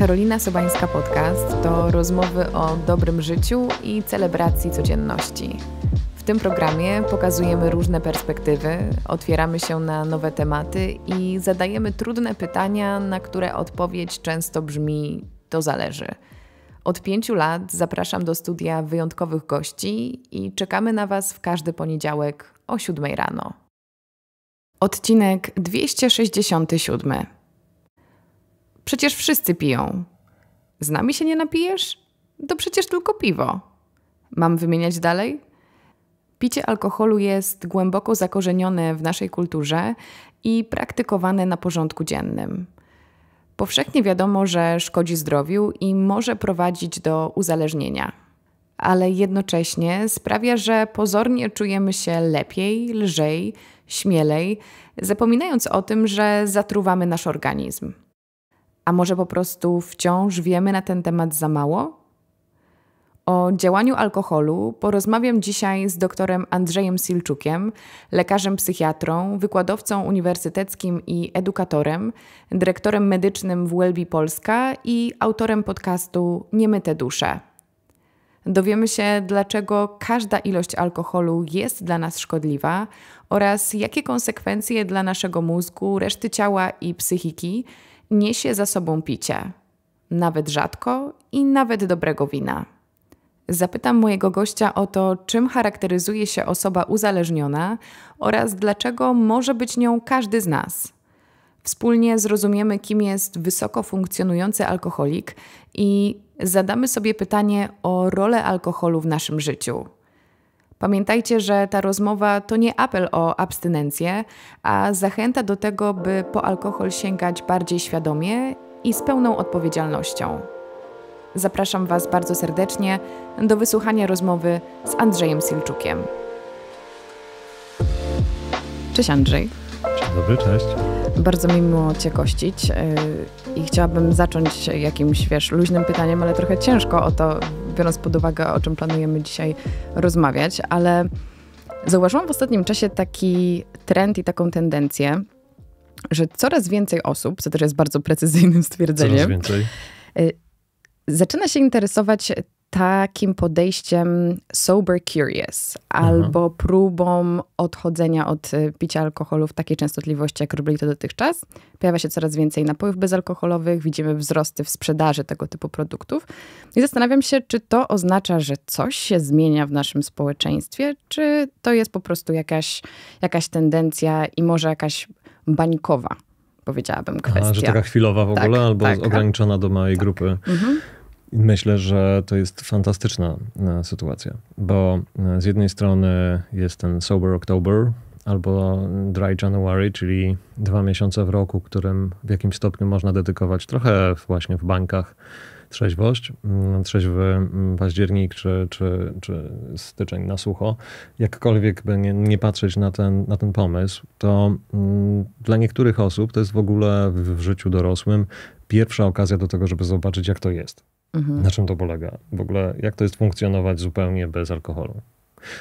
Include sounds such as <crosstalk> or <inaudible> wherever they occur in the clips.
Karolina Sobańska Podcast to rozmowy o dobrym życiu i celebracji codzienności. W tym programie pokazujemy różne perspektywy, otwieramy się na nowe tematy i zadajemy trudne pytania, na które odpowiedź często brzmi: to zależy. Od pięciu lat zapraszam do studia wyjątkowych gości i czekamy na Was w każdy poniedziałek o siódmej rano. Odcinek 267. Przecież wszyscy piją. Z nami się nie napijesz? To przecież tylko piwo. Mam wymieniać dalej? Picie alkoholu jest głęboko zakorzenione w naszej kulturze i praktykowane na porządku dziennym. Powszechnie wiadomo, że szkodzi zdrowiu i może prowadzić do uzależnienia, ale jednocześnie sprawia, że pozornie czujemy się lepiej, lżej, śmielej, zapominając o tym, że zatruwamy nasz organizm. A może po prostu wciąż wiemy na ten temat za mało? O działaniu alkoholu porozmawiam dzisiaj z doktorem Andrzejem Silczukiem, lekarzem psychiatrą, wykładowcą uniwersyteckim i edukatorem, dyrektorem medycznym w Welby Polska i autorem podcastu Niemyte dusze. Dowiemy się, dlaczego każda ilość alkoholu jest dla nas szkodliwa oraz jakie konsekwencje dla naszego mózgu, reszty ciała i psychiki – niesie za sobą picie, nawet rzadko i nawet dobrego wina. Zapytam mojego gościa o to, czym charakteryzuje się osoba uzależniona oraz dlaczego może być nią każdy z nas. Wspólnie zrozumiemy, kim jest wysoko funkcjonujący alkoholik i zadamy sobie pytanie o rolę alkoholu w naszym życiu. Pamiętajcie, że ta rozmowa to nie apel o abstynencję, a zachęta do tego, by po alkohol sięgać bardziej świadomie i z pełną odpowiedzialnością. Zapraszam Was bardzo serdecznie do wysłuchania rozmowy z Andrzejem Silczukiem. Cześć Andrzej. Dzień dobry, cześć. Bardzo mi miło Cię gościć y, i chciałabym zacząć jakimś, wiesz, luźnym pytaniem, ale trochę ciężko o to, biorąc pod uwagę, o czym planujemy dzisiaj rozmawiać, ale zauważyłam w ostatnim czasie taki trend i taką tendencję, że coraz więcej osób, co też jest bardzo precyzyjnym <laughs> stwierdzeniem, y, zaczyna się interesować takim podejściem sober curious albo próbą odchodzenia od y, picia alkoholu w takiej częstotliwości, jak robili to dotychczas. Pojawia się coraz więcej napojów bezalkoholowych, widzimy wzrosty w sprzedaży tego typu produktów. I zastanawiam się, czy to oznacza, że coś się zmienia w naszym społeczeństwie, czy to jest po prostu jakaś, jakaś tendencja i może jakaś bańkowa, powiedziałabym, kwestia. A, że taka chwilowa w tak, ogóle, albo tak, ograniczona do małej tak. grupy. Mhm. Myślę, że to jest fantastyczna e, sytuacja, bo e, z jednej strony jest ten Sober October albo Dry January, czyli dwa miesiące w roku, którym w jakimś stopniu można dedykować trochę właśnie w bankach trzeźwość, mm, trzeźwy mm, październik czy, czy, czy styczeń na sucho, jakkolwiek by nie, nie patrzeć na ten, na ten pomysł, to mm, dla niektórych osób to jest w ogóle w, w życiu dorosłym pierwsza okazja do tego, żeby zobaczyć, jak to jest. Mhm. Na czym to polega? W ogóle jak to jest funkcjonować zupełnie bez alkoholu?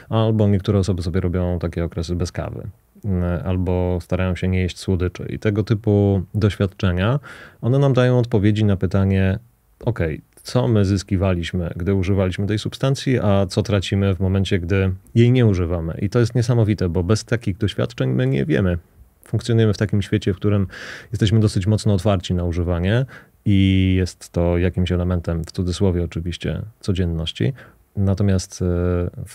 Albo niektóre osoby sobie robią takie okresy bez kawy, mm, albo starają się nie jeść słodyczy. I tego typu doświadczenia, one nam dają odpowiedzi na pytanie, ok, co my zyskiwaliśmy, gdy używaliśmy tej substancji, a co tracimy w momencie, gdy jej nie używamy. I to jest niesamowite, bo bez takich doświadczeń my nie wiemy, funkcjonujemy w takim świecie, w którym jesteśmy dosyć mocno otwarci na używanie i jest to jakimś elementem, w cudzysłowie oczywiście, codzienności. Natomiast e,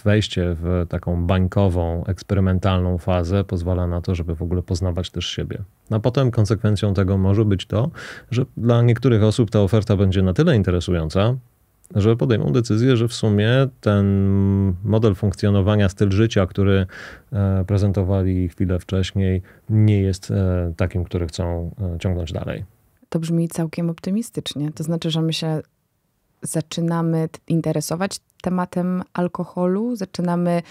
wejście w taką bańkową, eksperymentalną fazę pozwala na to, żeby w ogóle poznawać też siebie. A potem konsekwencją tego może być to, że dla niektórych osób ta oferta będzie na tyle interesująca, że podejmą decyzję, że w sumie ten model funkcjonowania, styl życia, który e, prezentowali chwilę wcześniej, nie jest e, takim, który chcą ciągnąć dalej to brzmi całkiem optymistycznie. To znaczy, że my się zaczynamy interesować tematem alkoholu, zaczynamy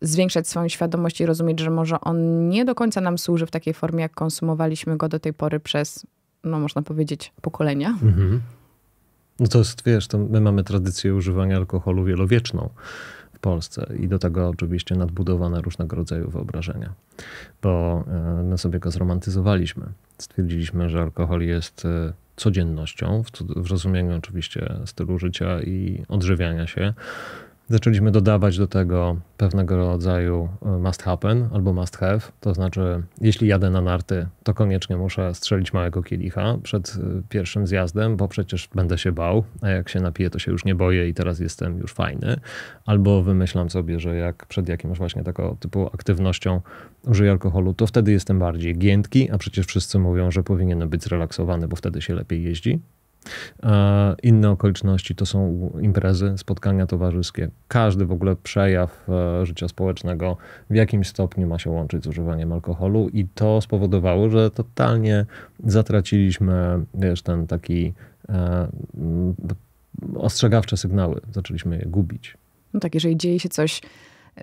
zwiększać swoją świadomość i rozumieć, że może on nie do końca nam służy w takiej formie, jak konsumowaliśmy go do tej pory przez, no można powiedzieć, pokolenia. Mhm. No to jest, wiesz, to my mamy tradycję używania alkoholu wielowieczną w Polsce i do tego oczywiście nadbudowane różnego rodzaju wyobrażenia, bo e, my sobie go zromantyzowaliśmy. Stwierdziliśmy, że alkohol jest e, codziennością, w, w rozumieniu oczywiście stylu życia i odżywiania się, zaczęliśmy dodawać do tego pewnego rodzaju e, must happen albo must have. To znaczy, jeśli jadę na narty, to koniecznie muszę strzelić małego kielicha przed e, pierwszym zjazdem, bo przecież będę się bał, a jak się napiję, to się już nie boję i teraz jestem już fajny. Albo wymyślam sobie, że jak przed jakimś właśnie taką typu aktywnością użyję alkoholu, to wtedy jestem bardziej giętki, a przecież wszyscy mówią, że powinienem być zrelaksowany, bo wtedy się lepiej jeździ. E, inne okoliczności to są imprezy, spotkania towarzyskie. Każdy w ogóle przejaw e, życia społecznego w jakimś stopniu ma się łączyć z używaniem alkoholu i to spowodowało, że totalnie zatraciliśmy, wiesz, ten taki e, ostrzegawcze sygnały. Zaczęliśmy je gubić. No tak, jeżeli dzieje się coś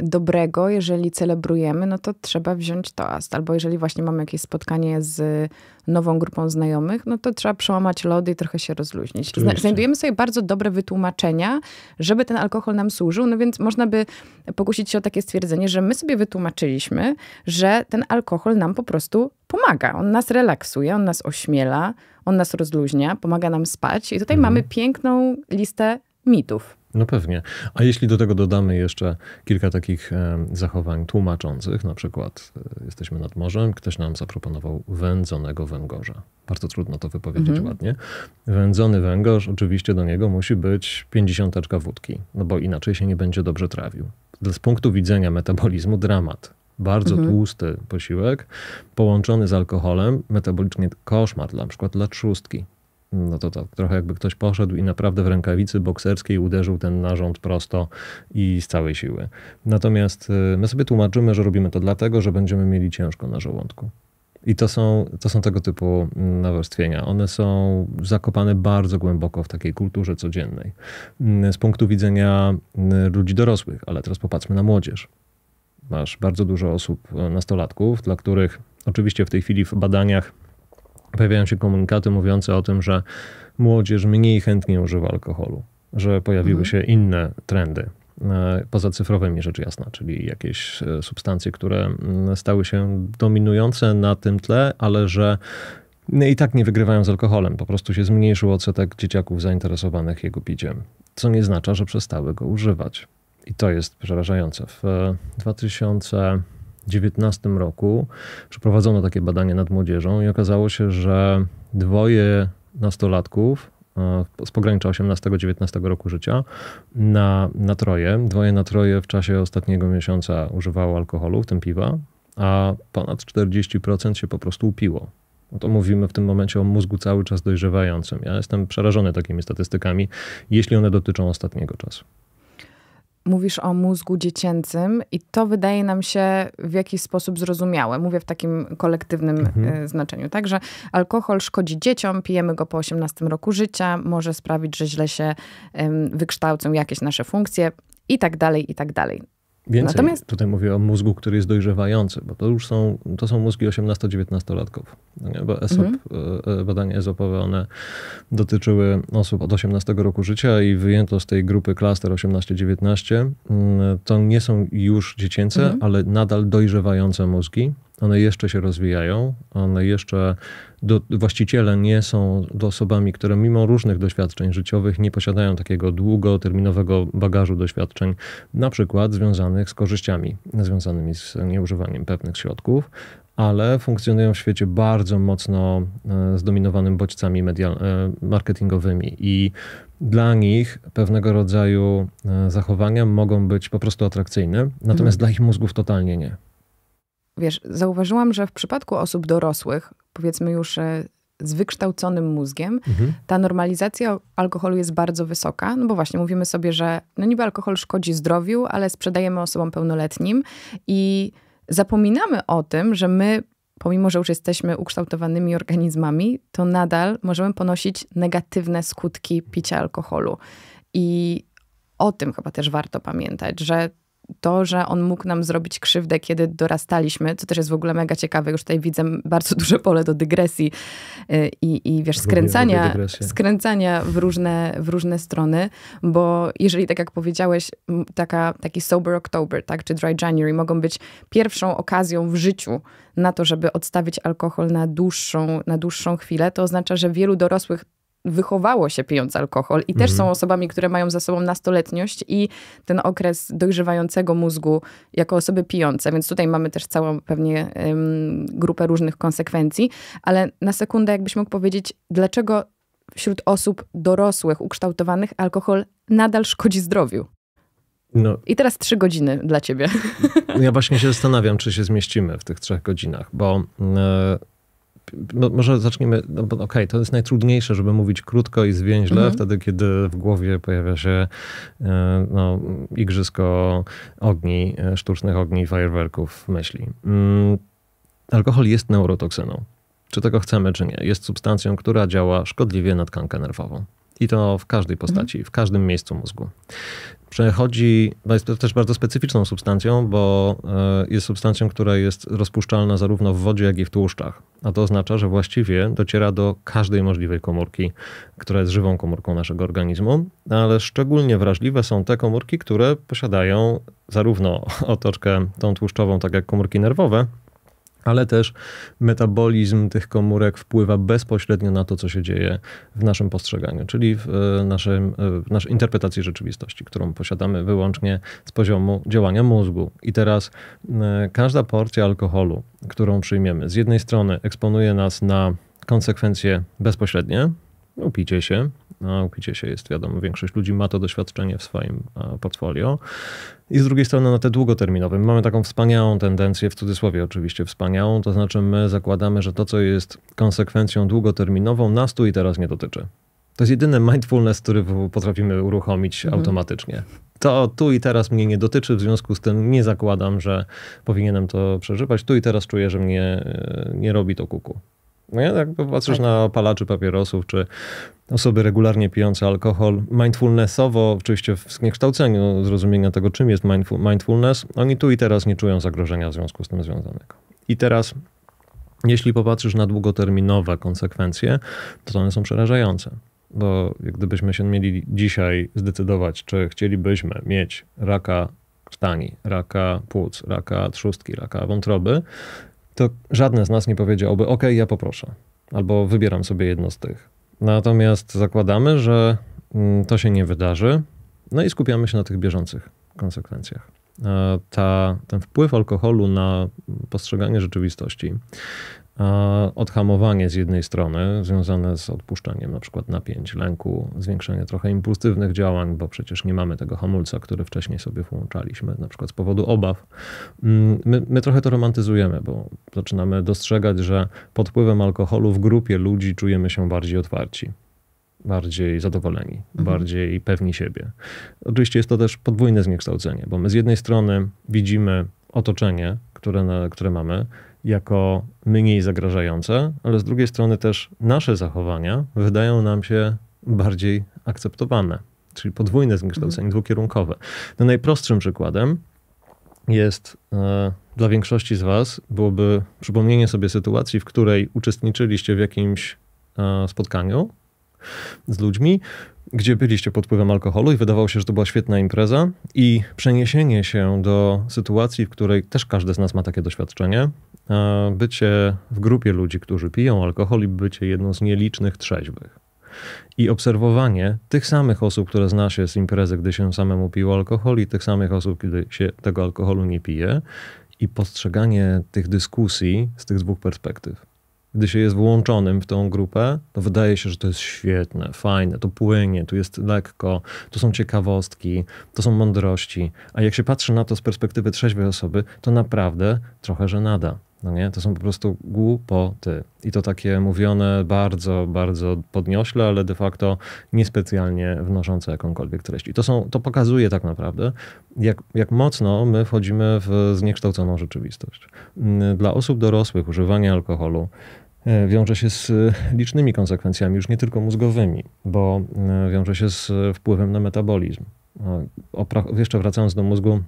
dobrego, jeżeli celebrujemy, no to trzeba wziąć toast. Albo jeżeli właśnie mamy jakieś spotkanie z nową grupą znajomych, no to trzeba przełamać lody i trochę się rozluźnić. Oczywiście. Znajdujemy sobie bardzo dobre wytłumaczenia, żeby ten alkohol nam służył, no więc można by pokusić się o takie stwierdzenie, że my sobie wytłumaczyliśmy, że ten alkohol nam po prostu pomaga. On nas relaksuje, on nas ośmiela, on nas rozluźnia, pomaga nam spać i tutaj mhm. mamy piękną listę mitów. No pewnie. A jeśli do tego dodamy jeszcze kilka takich e, zachowań tłumaczących, na przykład e, jesteśmy nad morzem, ktoś nam zaproponował wędzonego węgorza. Bardzo trudno to wypowiedzieć mhm. ładnie. Wędzony węgorz, oczywiście do niego musi być 50 wódki, no bo inaczej się nie będzie dobrze trawił. Z punktu widzenia metabolizmu dramat. Bardzo mhm. tłusty posiłek, połączony z alkoholem, metabolicznie koszmar, na przykład dla trzustki. No to tak, trochę jakby ktoś poszedł i naprawdę w rękawicy bokserskiej uderzył ten narząd prosto i z całej siły. Natomiast y, my sobie tłumaczymy, że robimy to dlatego, że będziemy mieli ciężko na żołądku. I to są, to są tego typu mm, nawarstwienia. One są zakopane bardzo głęboko w takiej kulturze codziennej. Mm, z punktu widzenia mm, ludzi dorosłych, ale teraz popatrzmy na młodzież. Masz bardzo dużo osób, e, nastolatków, dla których oczywiście w tej chwili w badaniach pojawiają się komunikaty mówiące o tym, że młodzież mniej chętnie używa alkoholu, że pojawiły mhm. się inne trendy. E, poza cyfrowymi, rzecz jasna, czyli jakieś e, substancje, które stały się dominujące na tym tle, ale że no, i tak nie wygrywają z alkoholem. Po prostu się zmniejszył odsetek dzieciaków zainteresowanych jego piciem, co nie znaczy, że przestały go używać. I to jest przerażające. W 2000 e, 2019 roku przeprowadzono takie badanie nad młodzieżą i okazało się, że dwoje nastolatków e, z pogranicza 18-19 roku życia na, na troje, dwoje na troje w czasie ostatniego miesiąca używało alkoholu, w tym piwa, a ponad 40% się po prostu upiło. No to mówimy w tym momencie o mózgu cały czas dojrzewającym. Ja jestem przerażony takimi statystykami, jeśli one dotyczą ostatniego czasu mówisz o mózgu dziecięcym i to wydaje nam się w jakiś sposób zrozumiałe. Mówię w takim kolektywnym e, mhm. znaczeniu. Także alkohol szkodzi dzieciom, pijemy go po 18 roku życia, może sprawić, że źle się wykształcą jakieś nasze funkcje i tak dalej, i tak dalej. Więcej Natomiast... tutaj mówię o mózgu, który jest dojrzewający, bo to już są, to są mózgi 18-19-latków. Bo ESOP, mhm. E, e, badania ESOPowe, one dotyczyły osób od 18 roku życia i wyjęto z tej grupy klaster 18-19. Mm, to nie są już dziecięce, mhm. ale nadal dojrzewające mózgi. One jeszcze się rozwijają, one jeszcze do, właściciele nie są osobami, które mimo różnych doświadczeń życiowych nie posiadają takiego długoterminowego bagażu doświadczeń, na przykład związanych z korzyściami, związanymi z nieużywaniem pewnych środków, ale funkcjonują w świecie bardzo mocno e, zdominowanym bodźcami medial, e, marketingowymi i dla nich pewnego rodzaju e, zachowania mogą być po prostu atrakcyjne, natomiast mhm. dla ich mózgów totalnie nie wiesz, zauważyłam, że w przypadku osób dorosłych, powiedzmy już e, z wykształconym mózgiem, mhm. ta normalizacja alkoholu jest bardzo wysoka, no bo właśnie mówimy sobie, że no niby alkohol szkodzi zdrowiu, ale sprzedajemy osobom pełnoletnim i zapominamy o tym, że my pomimo że już jesteśmy ukształtowanymi organizmami, to nadal możemy ponosić negatywne skutki picia alkoholu. I o tym chyba też warto pamiętać, że to, że on mógł nam zrobić krzywdę, kiedy dorastaliśmy, co też jest w ogóle mega ciekawe. Już tutaj widzę bardzo <laughs> duże pole do dygresji y, i, i wiesz, skręcania, lubię, lubię skręcania w różne, w różne strony, bo jeżeli, tak jak powiedziałeś, taka, taki sober October, tak, czy dry January mogą być pierwszą okazją w życiu na to, żeby odstawić alkohol na dłuższą, na dłuższą chwilę, to oznacza, że wielu dorosłych wychowało się pijąc alkohol i też mhm. są osobami, które mają za sobą nastoletniość i ten okres dojrzewającego mózgu jako osoby pijące. Więc tutaj mamy też całą pewnie grupę różnych konsekwencji, ale na sekundę jakbyś mógł powiedzieć, dlaczego wśród osób dorosłych, ukształtowanych alkohol nadal szkodzi zdrowiu? No. I teraz trzy godziny dla ciebie. Ja właśnie się zastanawiam, czy się zmieścimy w tych trzech godzinach, bo e, no, może zaczniemy, no okej, okay, to jest najtrudniejsze, żeby mówić krótko i zwięźle, mhm. wtedy kiedy w głowie pojawia się e, no, igrzysko ogni, e, sztucznych ogni, fajerwerków myśli. Mm, alkohol jest neurotoksyną. Czy tego chcemy, czy nie. Jest substancją, która działa szkodliwie na tkankę nerwową. I to w każdej postaci, mhm. w każdym miejscu mózgu. Przechodzi, jest to też bardzo specyficzną substancją, bo e, jest substancją, która jest rozpuszczalna zarówno w wodzie, jak i w tłuszczach. A to oznacza, że właściwie dociera do każdej możliwej komórki, która jest żywą komórką naszego organizmu, ale szczególnie wrażliwe są te komórki, które posiadają zarówno otoczkę tą tłuszczową, tak jak komórki nerwowe, ale też metabolizm tych komórek wpływa bezpośrednio na to, co się dzieje w naszym postrzeganiu, czyli w, e, naszym, e, w naszej interpretacji rzeczywistości, którą posiadamy wyłącznie z poziomu działania mózgu. I teraz e, każda porcja alkoholu, którą przyjmiemy, z jednej strony eksponuje nas na konsekwencje bezpośrednie, upicie się, na no, gdzie się jest, wiadomo, większość ludzi ma to doświadczenie w swoim e, portfolio. I z drugiej strony na no, te długoterminowe. My mamy taką wspaniałą tendencję, w cudzysłowie oczywiście wspaniałą, to znaczy my zakładamy, że to, co jest konsekwencją długoterminową, nas tu i teraz nie dotyczy. To jest jedyny mindfulness, który potrafimy uruchomić mhm. automatycznie. To tu i teraz mnie nie dotyczy, w związku z tym nie zakładam, że powinienem to przeżywać. Tu i teraz czuję, że mnie e, nie robi to kuku. No ja tak patrzysz tak. na palaczy papierosów, czy osoby regularnie pijące alkohol, mindfulnessowo, oczywiście w zniekształceniu zrozumienia tego, czym jest mindfulness, oni tu i teraz nie czują zagrożenia w związku z tym związanego. I teraz jeśli popatrzysz na długoterminowe konsekwencje, to one są przerażające. Bo gdybyśmy się mieli dzisiaj zdecydować, czy chcielibyśmy mieć raka sztani, raka płuc, raka trzustki, raka wątroby, to żadne z nas nie powiedziałoby: OK, ja poproszę, albo wybieram sobie jedno z tych. Natomiast zakładamy, że mm, to się nie wydarzy, no i skupiamy się na tych bieżących konsekwencjach. E, ta, ten wpływ alkoholu na postrzeganie rzeczywistości a odhamowanie z jednej strony związane z odpuszczeniem na przykład napięć, lęku, zwiększenie trochę impulsywnych działań, bo przecież nie mamy tego hamulca, który wcześniej sobie włączaliśmy, na przykład z powodu obaw. Mm, my, my trochę to romantyzujemy, bo zaczynamy dostrzegać, że pod wpływem alkoholu w grupie ludzi czujemy się bardziej otwarci bardziej zadowoleni, mhm. bardziej pewni siebie. Oczywiście jest to też podwójne zniekształcenie, bo my z jednej strony widzimy otoczenie, które, które mamy, jako mniej zagrażające, ale z drugiej strony też nasze zachowania wydają nam się bardziej akceptowane, czyli podwójne zniekształcenie, mhm. dwukierunkowe. No najprostszym przykładem jest e, dla większości z Was byłoby przypomnienie sobie sytuacji, w której uczestniczyliście w jakimś e, spotkaniu, z ludźmi, gdzie byliście pod wpływem alkoholu i wydawało się, że to była świetna impreza i przeniesienie się do sytuacji, w której też każdy z nas ma takie doświadczenie, e, bycie w grupie ludzi, którzy piją alkohol i bycie jedną z nielicznych trzeźwych. I obserwowanie tych samych osób, które zna się z imprezy, gdy się samemu piło alkohol i tych samych osób, kiedy się tego alkoholu nie pije i postrzeganie tych dyskusji z tych dwóch perspektyw gdy się jest włączonym w tą grupę, to wydaje się, że to jest świetne, fajne, to płynie, tu jest lekko, to są ciekawostki, to są mądrości. A jak się patrzy na to z perspektywy trzeźwej osoby, to naprawdę trochę żenada. No nie? To są po prostu głupoty. I to takie mówione bardzo, bardzo podniośle, ale de facto niespecjalnie wnoszące jakąkolwiek treść. I to, są, to pokazuje tak naprawdę, jak, jak mocno my wchodzimy w zniekształconą rzeczywistość. Dla osób dorosłych używanie alkoholu E, wiąże się z e, licznymi konsekwencjami, już nie tylko mózgowymi, bo e, wiąże się z wpływem na metabolizm. Jeszcze wracając do mózgu,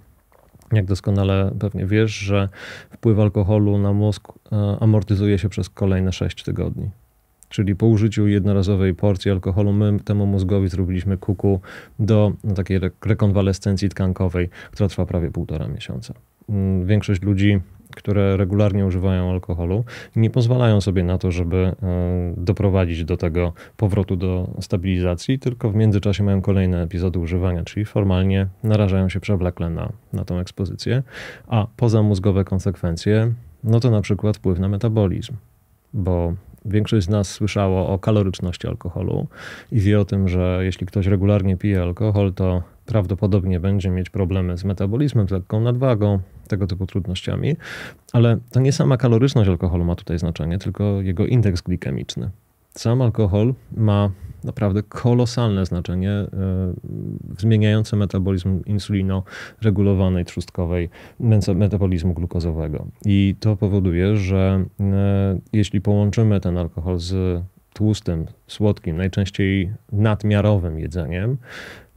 jak doskonale pewnie wiesz, że wpływ alkoholu na mózg amortyzuje się przez kolejne 6 tygodni. Czyli po użyciu jednorazowej porcji alkoholu my temu mózgowi zrobiliśmy kuku do no, takiej rekonwalescencji tkankowej, która trwa prawie półtora miesiąca. Mm, większość ludzi które regularnie używają alkoholu, nie pozwalają sobie na to, żeby e, doprowadzić do tego powrotu do stabilizacji, tylko w międzyczasie mają kolejne epizody używania, czyli formalnie narażają się przewlekle na, na tą ekspozycję, a pozamózgowe konsekwencje, no to na przykład wpływ na metabolizm, bo większość z nas słyszało o kaloryczności alkoholu i wie o tym, że jeśli ktoś regularnie pije alkohol, to prawdopodobnie będzie mieć problemy z metabolizmem, z lekką nadwagą, tego typu trudnościami, ale to nie sama kaloryczność alkoholu ma tutaj znaczenie, tylko jego indeks glikemiczny. Sam alkohol ma naprawdę kolosalne znaczenie yy, zmieniające metabolizm insulino-regulowanej trzustkowej metabolizmu glukozowego. I to powoduje, że yy, jeśli połączymy ten alkohol z tłustym, słodkim, najczęściej nadmiarowym jedzeniem,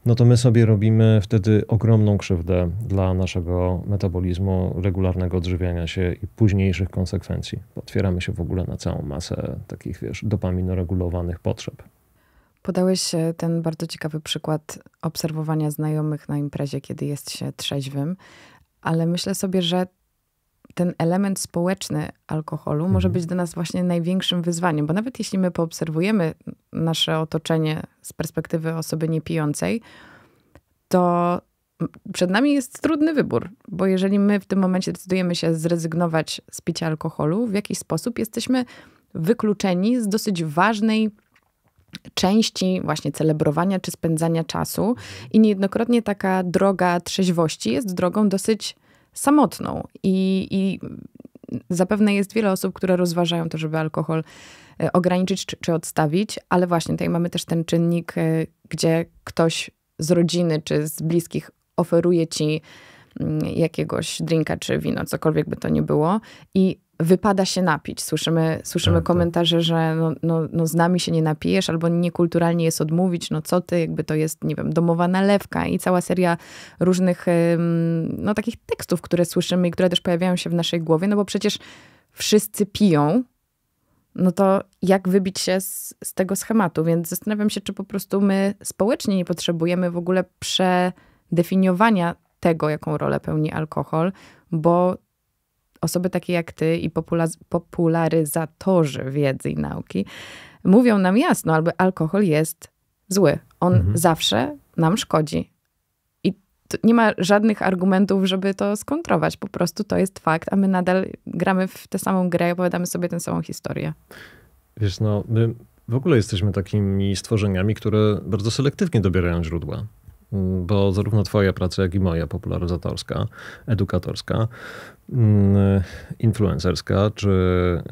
no to my sobie robimy wtedy ogromną krzywdę dla naszego metabolizmu, regularnego odżywiania się i późniejszych konsekwencji. Otwieramy się w ogóle na całą masę takich, wiesz, dopaminoregulowanych potrzeb. Podałeś e, ten bardzo ciekawy przykład obserwowania znajomych na imprezie, kiedy jest się trzeźwym, ale myślę sobie, że ten element społeczny alkoholu mhm. może być dla nas właśnie największym wyzwaniem, bo nawet jeśli my poobserwujemy nasze otoczenie z perspektywy osoby niepijącej, to przed nami jest trudny wybór, bo jeżeli my w tym momencie decydujemy się zrezygnować z picia alkoholu, w jakiś sposób jesteśmy wykluczeni z dosyć ważnej części właśnie celebrowania czy spędzania czasu i niejednokrotnie taka droga trzeźwości jest drogą dosyć samotną. I, I zapewne jest wiele osób, które rozważają to, żeby alkohol e, ograniczyć czy, czy odstawić, ale właśnie tutaj mamy też ten czynnik, e, gdzie ktoś z rodziny czy z bliskich oferuje ci mm, jakiegoś drinka czy wino, cokolwiek by to nie było. I wypada się napić. Słyszymy, słyszymy tak, tak. komentarze, tak. że no, no, no z nami się nie napijesz, albo niekulturalnie jest odmówić, no co ty, jakby to jest, nie wiem, domowa nalewka i cała seria różnych, no takich tekstów, które słyszymy i które też pojawiają się w naszej głowie, no bo przecież wszyscy piją, no to jak wybić się z, z tego schematu? Więc zastanawiam się, czy po prostu my społecznie nie potrzebujemy w ogóle przedefiniowania tego, jaką rolę pełni alkohol, bo Osoby takie jak ty i popularyzatorzy wiedzy i nauki mówią nam jasno, albo alkohol jest zły. On mhm. zawsze nam szkodzi. I nie ma żadnych argumentów, żeby to skontrować. Po prostu to jest fakt, a my nadal gramy w tę samą grę i opowiadamy sobie tę samą historię. Wiesz, no, my w ogóle jesteśmy takimi stworzeniami, które bardzo selektywnie dobierają źródła. Bo zarówno Twoja praca, jak i moja popularyzatorska, edukatorska, Mm, influencerska, czy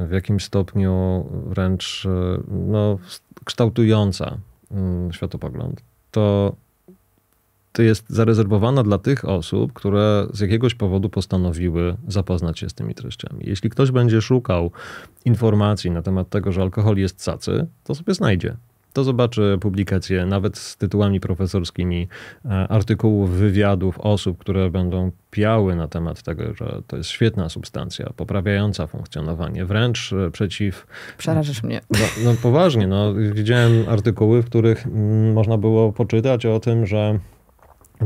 w jakimś stopniu wręcz e, no, kształtująca mm, światopogląd, to, to jest zarezerwowana dla tych osób, które z jakiegoś powodu postanowiły zapoznać się z tymi treściami. Jeśli ktoś będzie szukał informacji na temat tego, że alkohol jest cacy, to sobie znajdzie to zobaczy publikacje nawet z tytułami profesorskimi, e, artykułów, wywiadów osób, które będą piały na temat tego, że to jest świetna substancja, poprawiająca funkcjonowanie, wręcz e, przeciw... Przerażasz mnie. No, no poważnie, no, widziałem artykuły, w których mm, można było poczytać o tym, że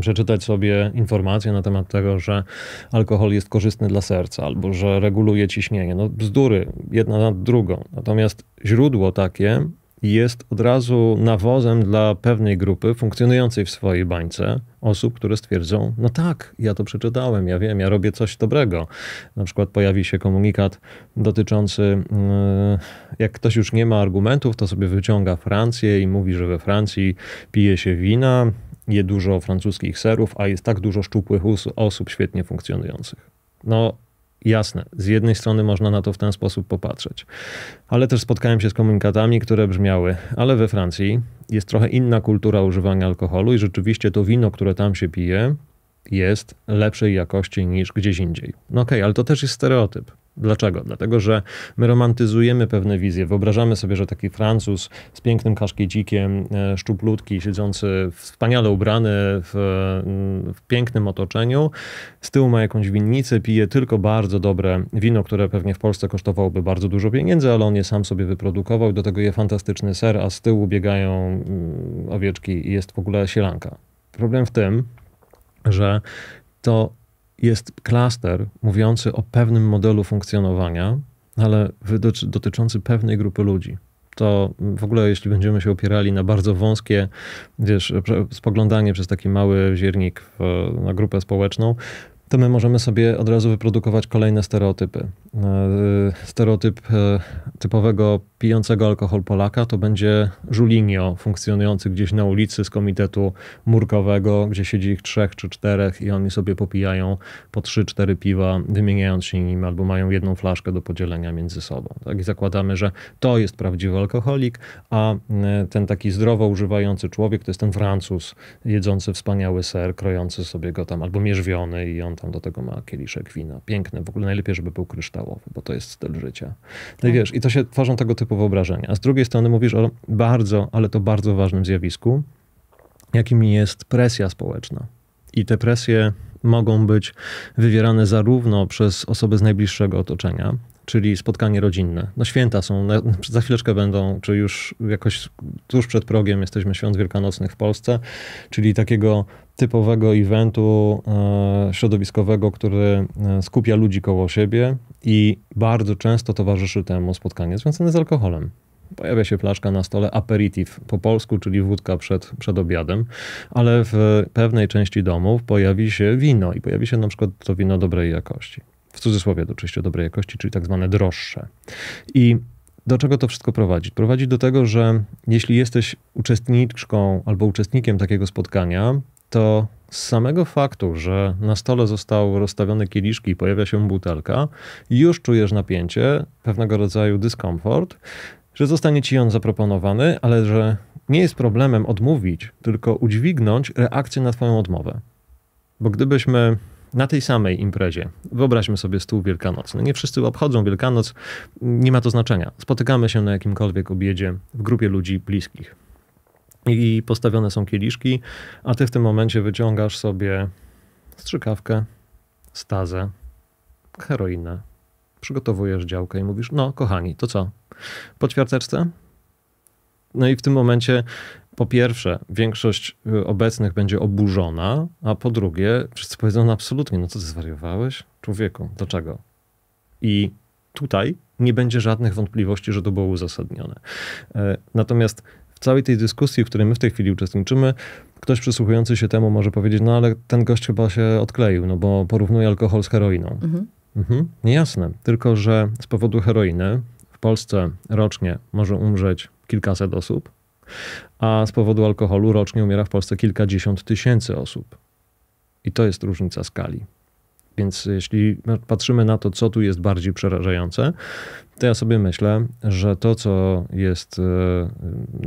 przeczytać sobie informacje na temat tego, że alkohol jest korzystny dla serca albo że reguluje ciśnienie. No bzdury, jedna nad drugą. Natomiast źródło takie jest od razu nawozem dla pewnej grupy funkcjonującej w swojej bańce osób, które stwierdzą, no tak, ja to przeczytałem, ja wiem, ja robię coś dobrego. Na przykład pojawi się komunikat dotyczący, yy, jak ktoś już nie ma argumentów, to sobie wyciąga Francję i mówi, że we Francji pije się wina, je dużo francuskich serów, a jest tak dużo szczupłych osób świetnie funkcjonujących. No, Jasne, z jednej strony można na to w ten sposób popatrzeć, ale też spotkałem się z komunikatami, które brzmiały, ale we Francji jest trochę inna kultura używania alkoholu i rzeczywiście to wino, które tam się pije, jest lepszej jakości niż gdzieś indziej. No okej, okay, ale to też jest stereotyp. Dlaczego? Dlatego, że my romantyzujemy pewne wizje. Wyobrażamy sobie, że taki Francuz z pięknym kaszkiecikiem, e, szczuplutki, siedzący wspaniale ubrany w, w pięknym otoczeniu, z tyłu ma jakąś winnicę, pije tylko bardzo dobre wino, które pewnie w Polsce kosztowałoby bardzo dużo pieniędzy, ale on je sam sobie wyprodukował, do tego je fantastyczny ser, a z tyłu biegają mm, owieczki i jest w ogóle sielanka. Problem w tym, że to jest klaster mówiący o pewnym modelu funkcjonowania, ale dotyczący pewnej grupy ludzi. To w ogóle, jeśli będziemy się opierali na bardzo wąskie, wiesz, spoglądanie przez taki mały ziernik w, na grupę społeczną, to my możemy sobie od razu wyprodukować kolejne stereotypy. E, stereotyp e, typowego pijącego alkohol Polaka to będzie Żulinio, funkcjonujący gdzieś na ulicy z komitetu murkowego, gdzie siedzi ich trzech czy czterech i oni sobie popijają po trzy, cztery piwa, wymieniając się nim albo mają jedną flaszkę do podzielenia między sobą. Tak? I zakładamy, że to jest prawdziwy alkoholik, a e, ten taki zdrowo używający człowiek to jest ten Francuz jedzący wspaniały ser, krojący sobie go tam albo mierzwiony i on tam do tego ma kieliszek wina. Piękne, w ogóle najlepiej, żeby był kryształ bo to jest styl życia. No i tak. wiesz, i to się tworzą tego typu wyobrażenia. A z drugiej strony mówisz o bardzo, ale to bardzo ważnym zjawisku, jakim jest presja społeczna. I te presje mogą być wywierane zarówno przez osoby z najbliższego otoczenia, czyli spotkanie rodzinne. No święta są, na, <laughs> za chwileczkę będą, czy już jakoś tuż przed progiem jesteśmy świąt wielkanocnych w Polsce, czyli takiego typowego eventu e, środowiskowego, który e, skupia ludzi koło siebie i bardzo często towarzyszy temu spotkanie związane z alkoholem. Pojawia się flaszka na stole, aperitif po polsku, czyli wódka przed, przed obiadem, ale w pewnej części domów pojawi się wino i pojawi się na przykład to wino dobrej jakości. W cudzysłowie oczywiście dobrej jakości, czyli tak zwane droższe. I do czego to wszystko prowadzi? Prowadzi do tego, że jeśli jesteś uczestniczką albo uczestnikiem takiego spotkania, to z samego faktu, że na stole zostały rozstawione kieliszki i pojawia się butelka, już czujesz napięcie, pewnego rodzaju dyskomfort, że zostanie ci on zaproponowany, ale że nie jest problemem odmówić, tylko udźwignąć reakcję na twoją odmowę. Bo gdybyśmy na tej samej imprezie. Wyobraźmy sobie stół wielkanocny. Nie wszyscy obchodzą Wielkanoc, nie ma to znaczenia. Spotykamy się na jakimkolwiek obiedzie w grupie ludzi bliskich i postawione są kieliszki, a ty w tym momencie wyciągasz sobie strzykawkę, stazę, heroinę, przygotowujesz działkę i mówisz, no kochani, to co? Po ćwiarteczce? No i w tym momencie po pierwsze, większość y, obecnych będzie oburzona, a po drugie, wszyscy powiedzą no absolutnie, no co ty zwariowałeś? Człowieku, do czego? I tutaj nie będzie żadnych wątpliwości, że to było uzasadnione. E, natomiast w całej tej dyskusji, w której my w tej chwili uczestniczymy, ktoś przysłuchujący się temu może powiedzieć, no ale ten gość chyba się odkleił, no bo porównuje alkohol z heroiną. Mhm. Mhm. Niejasne, tylko że z powodu heroiny w Polsce rocznie może umrzeć kilkaset osób, a z powodu alkoholu rocznie umiera w Polsce kilkadziesiąt tysięcy osób. I to jest różnica skali. Więc jeśli patrzymy na to, co tu jest bardziej przerażające, to ja sobie myślę, że to, co jest e,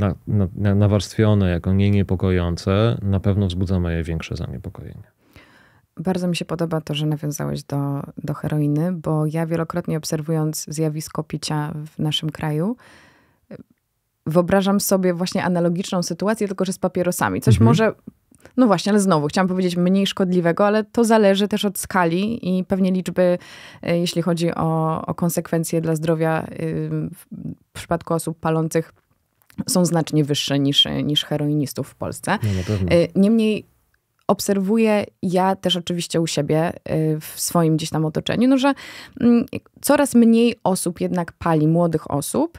na, na, nawarstwione jako nie niepokojące, na pewno wzbudza moje większe zaniepokojenie. Bardzo mi się podoba to, że nawiązałeś do, do heroiny, bo ja wielokrotnie obserwując zjawisko picia w naszym kraju, e, wyobrażam sobie właśnie analogiczną sytuację, tylko że z papierosami. Coś mhm. może no właśnie, ale znowu chciałam powiedzieć mniej szkodliwego, ale to zależy też od skali i pewnie liczby, e, jeśli chodzi o, o konsekwencje dla zdrowia e, w przypadku osób palących, są znacznie wyższe niż, e, niż heroinistów w Polsce. Nie no, Niemniej obserwuję ja też oczywiście u siebie w swoim gdzieś tam otoczeniu, no, że mm, coraz mniej osób jednak pali, młodych osób.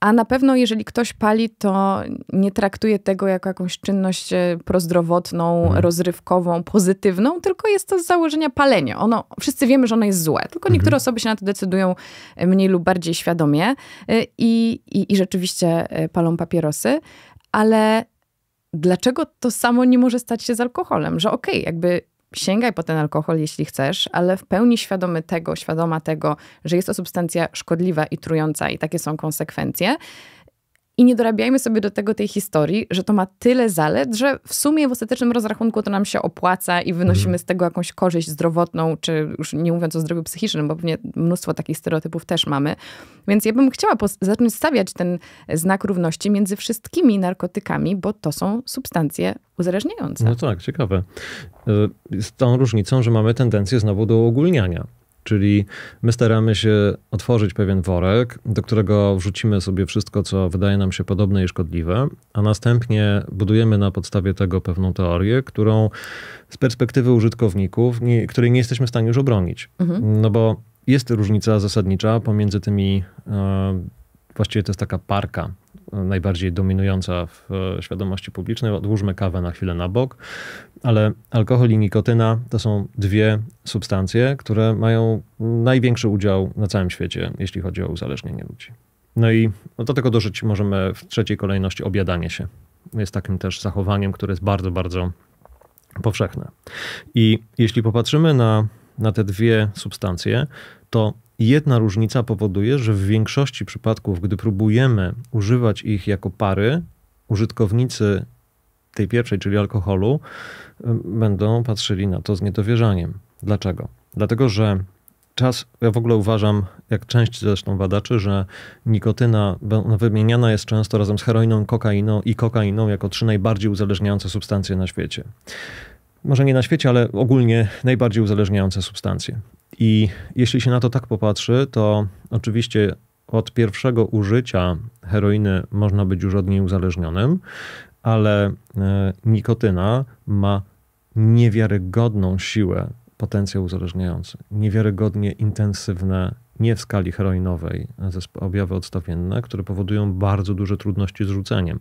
A na pewno, jeżeli ktoś pali, to nie traktuje tego jako jakąś czynność e, prozdrowotną, mhm. rozrywkową, pozytywną, tylko jest to z założenia palenie. Ono, wszyscy wiemy, że ono jest złe, tylko niektóre hmm. osoby się na to decydują e, mniej lub bardziej świadomie e, i, i, i rzeczywiście palą papierosy, ale dlaczego to samo nie może stać się z alkoholem? Że okej, okay, jakby sięgaj po ten alkohol, jeśli chcesz, ale w pełni świadomy tego, świadoma tego, że jest to substancja szkodliwa i trująca i takie są konsekwencje. I nie dorabiajmy sobie do tego tej historii, że to ma tyle zalet, że w sumie w ostatecznym rozrachunku to nam się opłaca i wynosimy mhm. z tego jakąś korzyść zdrowotną, czy już nie mówiąc o zdrowiu psychicznym, bo pewnie mnóstwo takich stereotypów też mamy. Więc ja bym chciała zacząć stawiać ten znak równości między wszystkimi narkotykami, bo to są substancje uzależniające. No tak, ciekawe. Y, z tą różnicą, że mamy tendencję znowu do uogólniania. Czyli my staramy się otworzyć pewien worek, do którego wrzucimy sobie wszystko, co wydaje nam się podobne i szkodliwe, a następnie budujemy na podstawie tego pewną teorię, którą z perspektywy użytkowników, nie, której nie jesteśmy w stanie już obronić. Mhm. No bo jest różnica zasadnicza pomiędzy tymi, e, właściwie to jest taka parka najbardziej dominująca w e, świadomości publicznej. Odłóżmy kawę na chwilę na bok, ale alkohol i nikotyna to są dwie substancje, które mają największy udział na całym świecie, jeśli chodzi o uzależnienie ludzi. No i do no tego dożyć możemy w trzeciej kolejności obiadanie się. Jest takim też zachowaniem, które jest bardzo, bardzo powszechne. I jeśli popatrzymy na, na te dwie substancje, to Jedna różnica powoduje, że w większości przypadków, gdy próbujemy używać ich jako pary, użytkownicy tej pierwszej, czyli alkoholu, będą patrzyli na to z niedowierzaniem. Dlaczego? Dlatego, że czas, ja w ogóle uważam, jak część zresztą badaczy, że nikotyna no, wymieniana jest często razem z heroiną, kokainą i kokainą jako trzy najbardziej uzależniające substancje na świecie może nie na świecie, ale ogólnie najbardziej uzależniające substancje. I jeśli się na to tak popatrzy, to oczywiście od pierwszego użycia heroiny można być już od niej uzależnionym, ale e, nikotyna ma niewiarygodną siłę, potencjał uzależniający, niewiarygodnie intensywne, nie w skali heroinowej, e, objawy odstawienne, które powodują bardzo duże trudności z rzuceniem.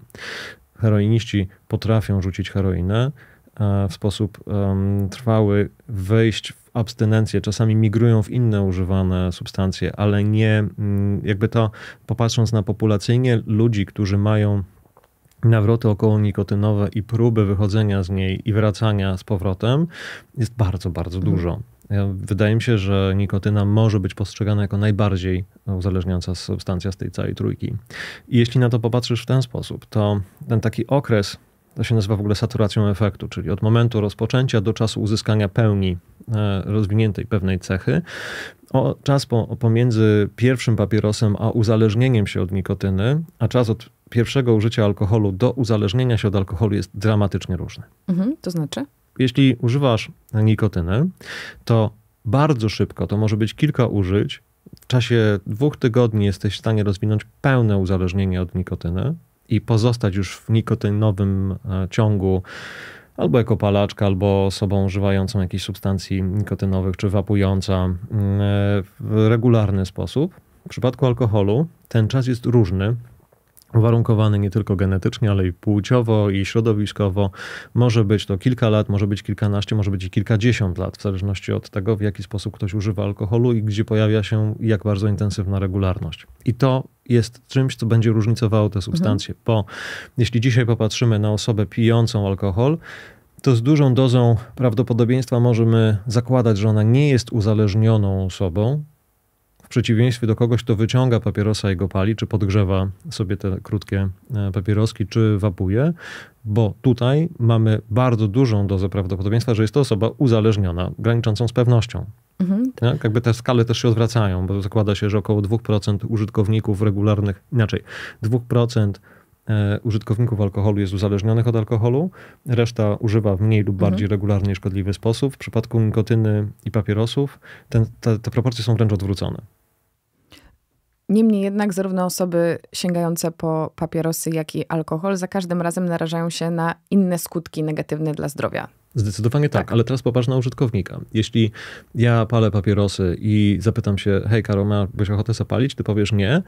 Heroiniści potrafią rzucić heroinę, E, w sposób trwały wejść w abstynencję, czasami migrują w inne używane substancje, ale nie jakby to popatrząc na populacyjnie ludzi, którzy mają nawroty około nikotynowe i próby wychodzenia z niej i wracania z powrotem jest bardzo, bardzo mhm. dużo. Wydaje mi się, że nikotyna może być postrzegana jako najbardziej uzależniająca substancja z tej całej trójki. I jeśli na to popatrzysz w ten sposób, to ten taki okres to się nazywa w ogóle saturacją efektu, czyli od momentu rozpoczęcia do czasu uzyskania pełni e, rozwiniętej pewnej cechy. O, czas po, pomiędzy pierwszym papierosem a uzależnieniem się od nikotyny, a czas od pierwszego użycia alkoholu do uzależnienia się od alkoholu jest dramatycznie różny. Mhm, to znaczy? Jeśli używasz nikotyny, to bardzo szybko, to może być kilka użyć, w czasie dwóch tygodni jesteś w stanie rozwinąć pełne uzależnienie od nikotyny i pozostać już w nikotynowym e, ciągu albo jako palaczka, albo osobą używającą jakichś substancji nikotynowych czy wapująca mm, e, w regularny sposób. W przypadku alkoholu ten czas jest różny uwarunkowany nie tylko genetycznie, ale i płciowo i środowiskowo. Może być to kilka lat, może być kilkanaście, może być i kilkadziesiąt lat, w zależności od tego, w jaki sposób ktoś używa alkoholu i gdzie pojawia się jak bardzo intensywna regularność. I to jest czymś, co będzie różnicowało te substancje, mhm. bo jeśli dzisiaj popatrzymy na osobę pijącą alkohol, to z dużą dozą prawdopodobieństwa możemy zakładać, że ona nie jest uzależnioną osobą, przeciwieństwie do kogoś, kto wyciąga papierosa i go pali, czy podgrzewa sobie te krótkie e, papieroski, czy wapuje, bo tutaj mamy bardzo dużą dozę prawdopodobieństwa, że jest to osoba uzależniona, graniczącą z pewnością. Mhm. Jakby te skale też się odwracają, bo zakłada się, że około 2% użytkowników regularnych, inaczej, 2% e, użytkowników alkoholu jest uzależnionych od alkoholu, reszta używa w mniej lub bardziej mhm. szkodliwy sposób. W przypadku nikotyny i papierosów ten, te, te proporcje są wręcz odwrócone. Niemniej jednak zarówno osoby sięgające po papierosy, jak i alkohol za każdym razem narażają się na inne skutki negatywne dla zdrowia. Zdecydowanie tak, tak, ale teraz popatrz na użytkownika. Jeśli ja palę papierosy i zapytam się, hej Karol, masz ochotę zapalić? Ty powiesz nie,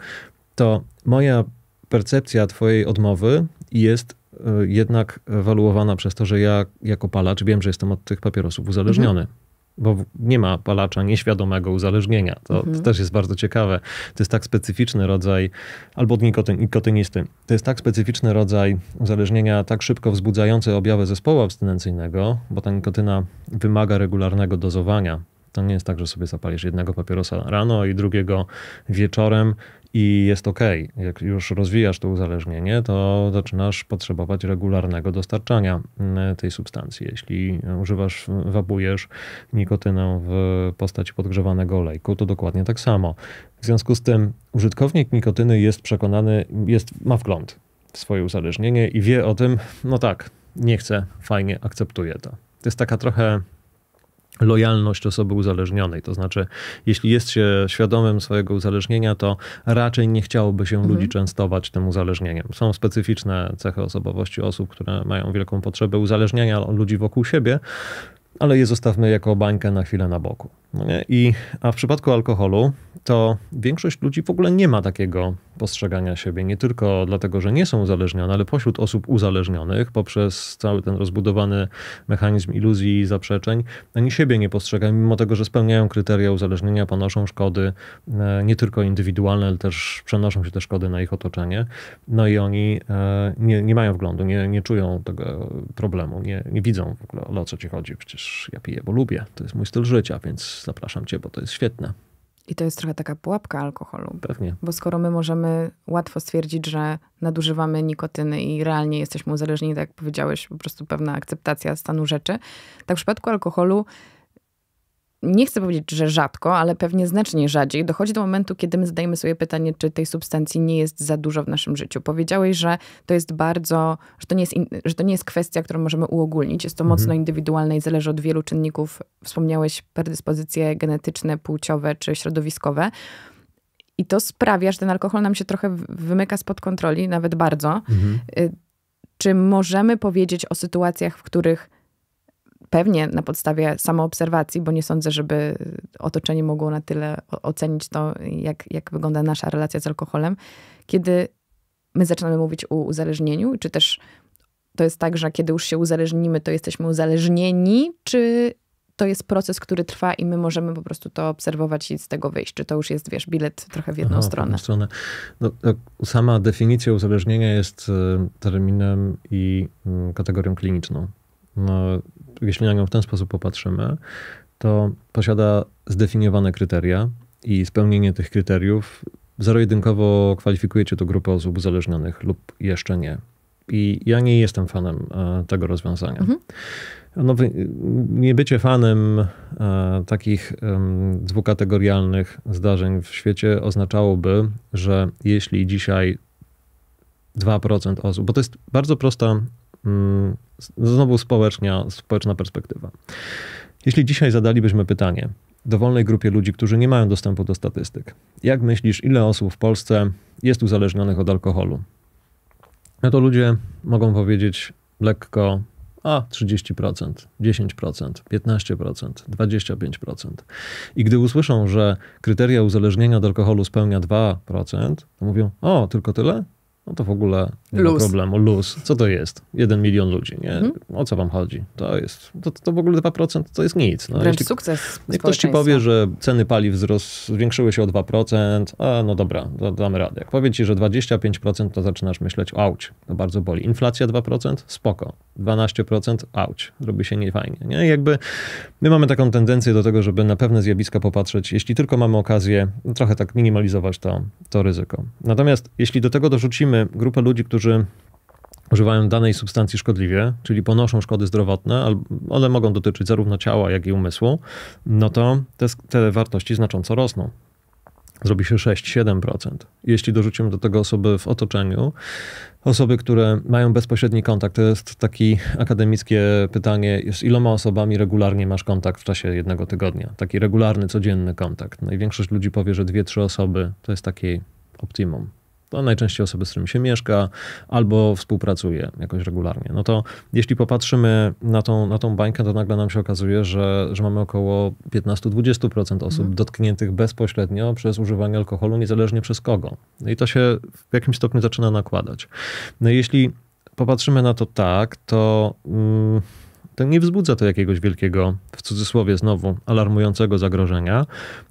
to moja percepcja twojej odmowy jest e, jednak waluowana przez to, że ja jako palacz wiem, że jestem od tych papierosów uzależniony. Mhm bo nie ma palacza nieświadomego uzależnienia. To, mhm. to, też jest bardzo ciekawe. To jest tak specyficzny rodzaj, albo od nikotyn, nikotynisty, to jest tak specyficzny rodzaj uzależnienia, tak szybko wzbudzający objawy zespołu abstynencyjnego, bo ta nikotyna wymaga regularnego dozowania. To nie jest tak, że sobie zapalisz jednego papierosa rano i drugiego wieczorem, i jest ok. Jak już rozwijasz to uzależnienie, to zaczynasz potrzebować regularnego dostarczania mm, tej substancji. Jeśli używasz, wabujesz nikotynę w postaci podgrzewanego olejku, to dokładnie tak samo. W związku z tym użytkownik nikotyny jest przekonany, jest, ma wgląd w swoje uzależnienie i wie o tym, no tak, nie chcę, fajnie, akceptuję to. To jest taka trochę lojalność osoby uzależnionej. To znaczy, jeśli jest się świadomym swojego uzależnienia, to raczej nie chciałoby się mhm. ludzi częstować tym uzależnieniem. Są specyficzne cechy osobowości osób, które mają wielką potrzebę uzależniania ludzi wokół siebie, ale je zostawmy jako bańkę na chwilę na boku. No I, a w przypadku alkoholu to większość ludzi w ogóle nie ma takiego postrzegania siebie. Nie tylko dlatego, że nie są uzależnione, ale pośród osób uzależnionych poprzez cały ten rozbudowany mechanizm iluzji i zaprzeczeń, ani siebie nie postrzegają, mimo tego, że spełniają kryteria uzależnienia, ponoszą szkody e, nie tylko indywidualne, ale też przenoszą się te szkody na ich otoczenie. No i oni e, nie, nie mają wglądu, nie, nie czują tego problemu, nie, nie widzą w ogóle, o co ci chodzi przecież ja piję, bo lubię. To jest mój styl życia, więc zapraszam cię, bo to jest świetne. I to jest trochę taka pułapka alkoholu. Pewnie. Bo skoro my możemy łatwo stwierdzić, że nadużywamy nikotyny i realnie jesteśmy uzależnieni, tak jak powiedziałeś, po prostu pewna akceptacja stanu rzeczy, tak w przypadku alkoholu nie chcę powiedzieć, że rzadko, ale pewnie znacznie rzadziej dochodzi do momentu, kiedy my zadajemy sobie pytanie, czy tej substancji nie jest za dużo w naszym życiu. Powiedziałeś, że to jest bardzo, że to nie jest, in, że to nie jest kwestia, którą możemy uogólnić. Jest to mhm. mocno indywidualne i zależy od wielu czynników. Wspomniałeś predyspozycje genetyczne, płciowe czy środowiskowe. I to sprawia, że ten alkohol nam się trochę wymyka spod kontroli, nawet bardzo. Mhm. Y, czy możemy powiedzieć o sytuacjach, w których pewnie na podstawie samoobserwacji, bo nie sądzę, żeby otoczenie mogło na tyle ocenić to, jak, jak wygląda nasza relacja z alkoholem, kiedy my zaczynamy mówić o uzależnieniu, czy też to jest tak, że kiedy już się uzależnimy, to jesteśmy uzależnieni, czy to jest proces, który trwa i my możemy po prostu to obserwować i z tego wyjść. Czy to już jest, wiesz, bilet trochę w jedną Aha, stronę? W jedną stronę. No, no, sama definicja uzależnienia jest e, terminem i mm, kategorią kliniczną. No, jeśli na nią w ten sposób popatrzymy, to posiada zdefiniowane kryteria i spełnienie tych kryteriów zero-jedynkowo kwalifikujecie cię do grupy osób uzależnionych lub jeszcze nie. I ja nie jestem fanem e, tego rozwiązania. Mhm. No, nie bycie fanem e, takich dwukategorialnych zdarzeń w świecie oznaczałoby, że jeśli dzisiaj 2% osób, bo to jest bardzo prosta mm, Znowu społeczna, społeczna perspektywa. Jeśli dzisiaj zadalibyśmy pytanie dowolnej grupie ludzi, którzy nie mają dostępu do statystyk, jak myślisz, ile osób w Polsce jest uzależnionych od alkoholu? No to ludzie mogą powiedzieć lekko a 30%, 10%, 15%, 25%. I gdy usłyszą, że kryteria uzależnienia od alkoholu spełnia 2%, to mówią: O, tylko tyle? no to w ogóle nie luz. ma problemu. Luz. Co to jest? Jeden milion ludzi, nie? Hmm? O co wam chodzi? To jest, to, to w ogóle 2% to jest nic. No, Wręcz sukces Jak ktoś ci powie, że ceny paliw wzros, zwiększyły się o 2%, a no dobra, to damy radę. Jak powie ci, że 25% to zaczynasz myśleć, auć, to bardzo boli. Inflacja 2%? Spoko. 12%? Auć. Robi się niefajnie, nie? I jakby my mamy taką tendencję do tego, żeby na pewne zjawiska popatrzeć, jeśli tylko mamy okazję, trochę tak minimalizować to, to ryzyko. Natomiast jeśli do tego dorzucimy mamy grupę ludzi, którzy używają danej substancji szkodliwie, czyli ponoszą szkody zdrowotne, one mogą dotyczyć zarówno ciała, jak i umysłu, no to te, te wartości znacząco rosną. Zrobi się 6-7%. Jeśli dorzucimy do tego osoby w otoczeniu, osoby, które mają bezpośredni kontakt, to jest takie akademickie pytanie, z iloma osobami regularnie masz kontakt w czasie jednego tygodnia? Taki regularny, codzienny kontakt. No i większość ludzi powie, że 2-3 osoby to jest taki optimum. To najczęściej osoby, z którymi się mieszka albo współpracuje jakoś regularnie. No to jeśli popatrzymy na tą, na tą bańkę, to nagle nam się okazuje, że, że mamy około 15-20% osób mhm. dotkniętych bezpośrednio przez używanie alkoholu, niezależnie przez kogo. No i to się w jakimś stopniu zaczyna nakładać. No jeśli popatrzymy na to tak, to. Mm, to nie wzbudza to jakiegoś wielkiego, w cudzysłowie znowu, alarmującego zagrożenia,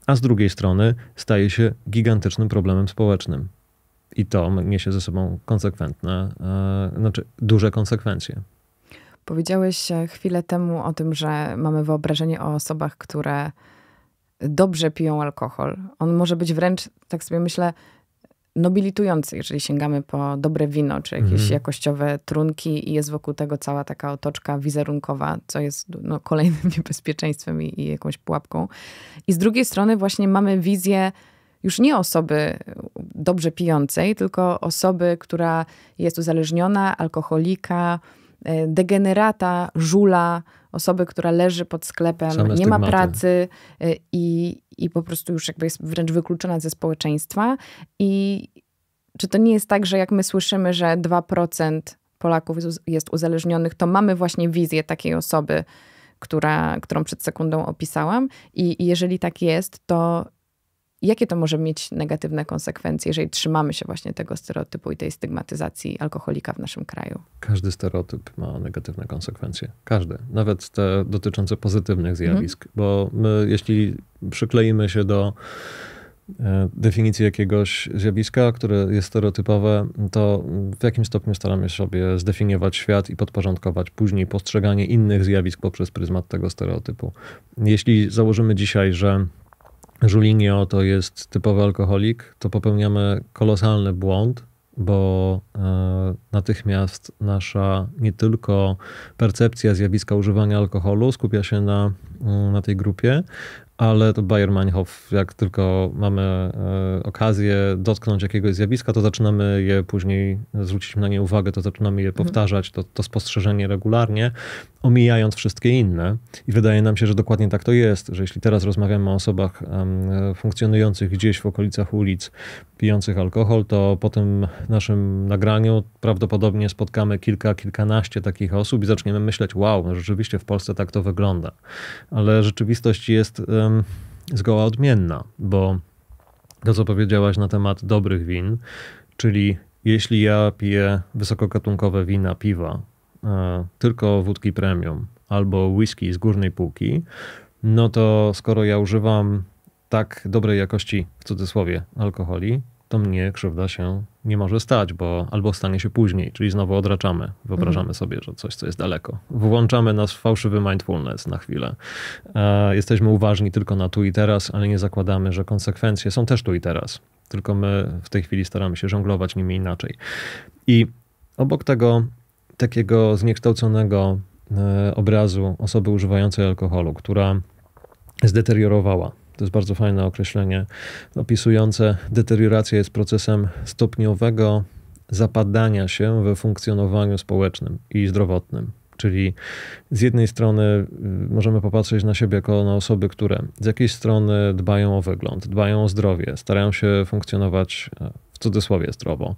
a z drugiej strony staje się gigantycznym problemem społecznym. I to niesie ze sobą konsekwentne, e, znaczy duże konsekwencje. Powiedziałeś e, chwilę temu o tym, że mamy wyobrażenie o osobach, które dobrze piją alkohol. On może być wręcz, tak sobie myślę, nobilitujący, jeżeli sięgamy po dobre wino czy jakieś mhm. jakościowe trunki i jest wokół tego cała taka otoczka wizerunkowa, co jest no, kolejnym <laughs> niebezpieczeństwem i, i jakąś pułapką. I z drugiej strony właśnie mamy wizję już nie osoby dobrze pijącej, tylko osoby, która jest uzależniona, alkoholika, e, degenerata, żula, osoby, która leży pod sklepem, Same nie stygmaty. ma pracy e, i, i po prostu już jakby jest wręcz wykluczona ze społeczeństwa. I czy to nie jest tak, że jak my słyszymy, że 2% Polaków jest uzależnionych, to mamy właśnie wizję takiej osoby, która, którą przed sekundą opisałam. I jeżeli tak jest, to Jakie to może mieć negatywne konsekwencje, jeżeli trzymamy się właśnie tego stereotypu i tej stygmatyzacji alkoholika w naszym kraju? Każdy stereotyp ma negatywne konsekwencje. Każdy. Nawet te dotyczące pozytywnych zjawisk. Mhm. Bo my, jeśli przykleimy się do e, definicji jakiegoś zjawiska, które jest stereotypowe, to w jakim stopniu staramy się sobie zdefiniować świat i podporządkować później postrzeganie innych zjawisk poprzez pryzmat tego stereotypu. Jeśli założymy dzisiaj, że Julinio to jest typowy alkoholik, to popełniamy kolosalny błąd, bo e, natychmiast nasza nie tylko percepcja zjawiska używania alkoholu skupia się na, e, na tej grupie, ale to Bayer Meinhof, jak tylko mamy e, okazję dotknąć jakiegoś zjawiska, to zaczynamy je później, zwrócić na nie uwagę, to zaczynamy je mhm. powtarzać, to, to spostrzeżenie regularnie, omijając wszystkie inne. I wydaje nam się, że dokładnie tak to jest, że jeśli teraz rozmawiamy o osobach funkcjonujących gdzieś w okolicach ulic, pijących alkohol, to po tym naszym nagraniu prawdopodobnie spotkamy kilka, kilkanaście takich osób i zaczniemy myśleć, wow, no rzeczywiście w Polsce tak to wygląda. Ale rzeczywistość jest zgoła odmienna, bo to, co powiedziałaś na temat dobrych win, czyli jeśli ja piję wysokogatunkowe wina, piwa, e, tylko wódki premium albo whisky z górnej półki, no to skoro ja używam tak dobrej jakości, w cudzysłowie, alkoholi, to mnie krzywda się nie może stać, bo albo stanie się później, czyli znowu odraczamy, wyobrażamy mhm. sobie, że coś, co jest daleko. Włączamy nas w fałszywy mindfulness na chwilę. E, jesteśmy uważni tylko na tu i teraz, ale nie zakładamy, że konsekwencje są też tu i teraz. Tylko my w tej chwili staramy się żonglować nimi inaczej. I obok tego takiego zniekształconego e, obrazu osoby używającej alkoholu, która zdeteriorowała to jest bardzo fajne określenie opisujące. Deterioracja jest procesem stopniowego zapadania się we funkcjonowaniu społecznym i zdrowotnym. Czyli z jednej strony y, możemy popatrzeć na siebie jako na osoby, które z jakiejś strony dbają o wygląd, dbają o zdrowie, starają się funkcjonować y, w cudzysłowie zdrowo,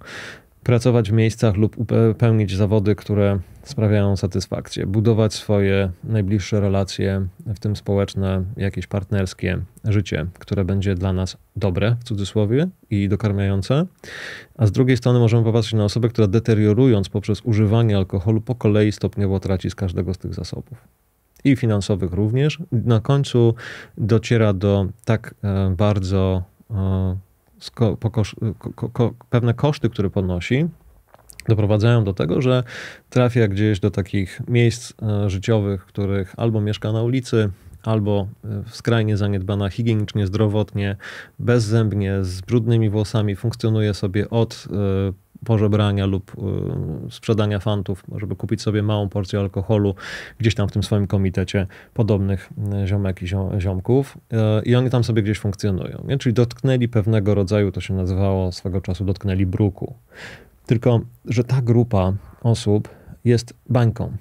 pracować w miejscach lub pełnić zawody, które sprawiają satysfakcję, budować swoje najbliższe relacje, w tym społeczne, jakieś partnerskie życie, które będzie dla nas dobre w cudzysłowie i dokarmiające. A z drugiej strony możemy popatrzeć na osobę, która deteriorując poprzez używanie alkoholu po kolei stopniowo traci z każdego z tych zasobów. I finansowych również. Na końcu dociera do tak e, bardzo e, kosz, ko, ko, pewne koszty, które ponosi, doprowadzają do tego, że trafia gdzieś do takich miejsc e, życiowych, których albo mieszka na ulicy, albo e, skrajnie zaniedbana higienicznie, zdrowotnie, bezzębnie, z brudnymi włosami funkcjonuje sobie od e, pożebrania lub y, sprzedania fantów, żeby kupić sobie małą porcję alkoholu gdzieś tam w tym swoim komitecie podobnych y, ziomek i ziomków y, i oni tam sobie gdzieś funkcjonują. Nie? Czyli dotknęli pewnego rodzaju, to się nazywało swego czasu, dotknęli bruku. Tylko, że ta grupa osób jest bańką.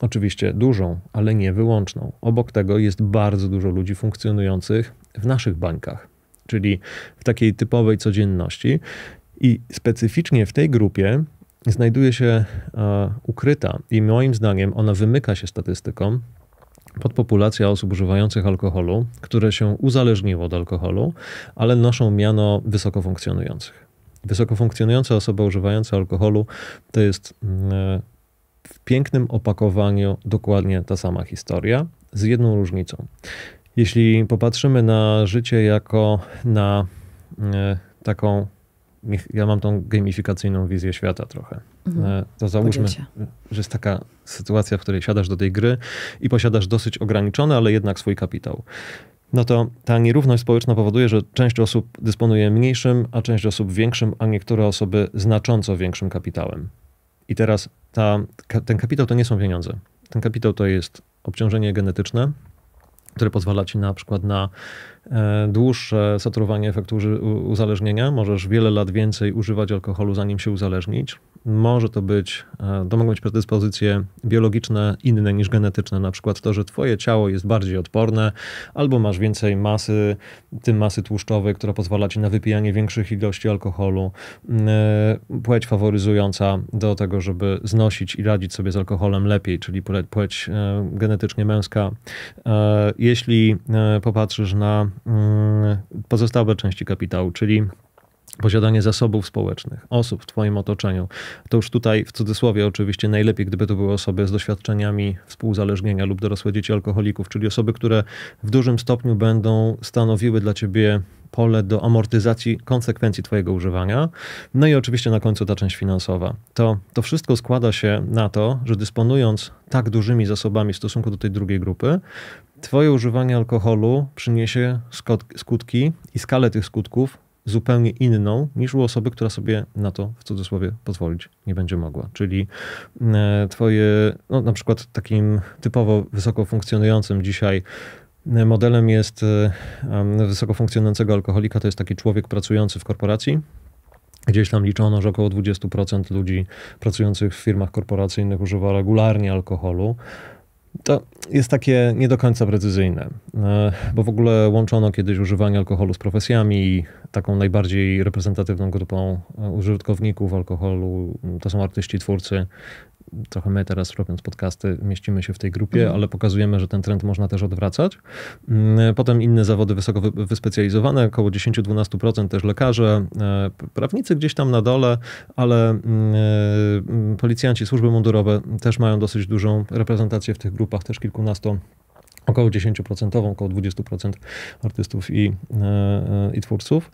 Oczywiście dużą, ale nie wyłączną. Obok tego jest bardzo dużo ludzi funkcjonujących w naszych bańkach czyli w takiej typowej codzienności. I specyficznie w tej grupie znajduje się e, ukryta i moim zdaniem ona wymyka się statystyką podpopulacja osób używających alkoholu, które się uzależniło od alkoholu, ale noszą miano wysoko funkcjonujących. Wysoko funkcjonująca osoba używająca alkoholu to jest mm, w pięknym opakowaniu dokładnie ta sama historia, z jedną różnicą. Jeśli popatrzymy na życie jako na mm, taką ja mam tą gamifikacyjną wizję świata trochę. Mhm. E, to załóżmy, że jest taka sytuacja, w której siadasz do tej gry i posiadasz dosyć ograniczony, ale jednak swój kapitał. No to ta nierówność społeczna powoduje, że część osób dysponuje mniejszym, a część osób większym, a niektóre osoby znacząco większym kapitałem. I teraz ta, ten kapitał to nie są pieniądze. Ten kapitał to jest obciążenie genetyczne, które pozwala ci na przykład na E, dłuższe saturowanie efektu uzależnienia. Możesz wiele lat więcej używać alkoholu, zanim się uzależnić może to być, e, to mogą być predyspozycje biologiczne inne niż genetyczne, na przykład to, że twoje ciało jest bardziej odporne, albo masz więcej masy, tym masy tłuszczowej, która pozwala ci na wypijanie większych ilości alkoholu, e, płeć faworyzująca do tego, żeby znosić i radzić sobie z alkoholem lepiej, czyli płeć e, genetycznie męska. Jeśli popatrzysz na mm, pozostałe części kapitału, czyli posiadanie zasobów społecznych, osób w Twoim otoczeniu. To już tutaj w cudzysłowie oczywiście najlepiej, gdyby to były osoby z doświadczeniami współzależnienia lub dorosłe dzieci alkoholików, czyli osoby, które w dużym stopniu będą stanowiły dla Ciebie pole do amortyzacji konsekwencji Twojego używania. No i oczywiście na końcu ta część finansowa. To, to wszystko składa się na to, że dysponując tak dużymi zasobami w stosunku do tej drugiej grupy, Twoje używanie alkoholu przyniesie skutki i skalę tych skutków zupełnie inną niż u osoby, która sobie na to w cudzysłowie pozwolić nie będzie mogła. Czyli e, twoje, no na przykład takim typowo wysoko funkcjonującym dzisiaj e, modelem jest e, wysoko funkcjonującego alkoholika, to jest taki człowiek pracujący w korporacji, Gdzieś tam liczono, że około 20% ludzi pracujących w firmach korporacyjnych używa regularnie alkoholu. To jest takie nie do końca precyzyjne, e, bo w ogóle łączono kiedyś używanie alkoholu z profesjami i taką najbardziej reprezentatywną grupą e, użytkowników alkoholu to są artyści, twórcy, trochę my teraz robiąc podcasty mieścimy się w tej grupie, mhm. ale pokazujemy, że ten trend można też odwracać. Mm, potem inne zawody wysoko wyspecjalizowane, około 10-12% też lekarze, e, prawnicy gdzieś tam na dole, ale mm, e, mm, policjanci, służby mundurowe też mają dosyć dużą reprezentację w tych grupach, też kilkunasto około 10%, około 20% artystów i, e, e, i twórców.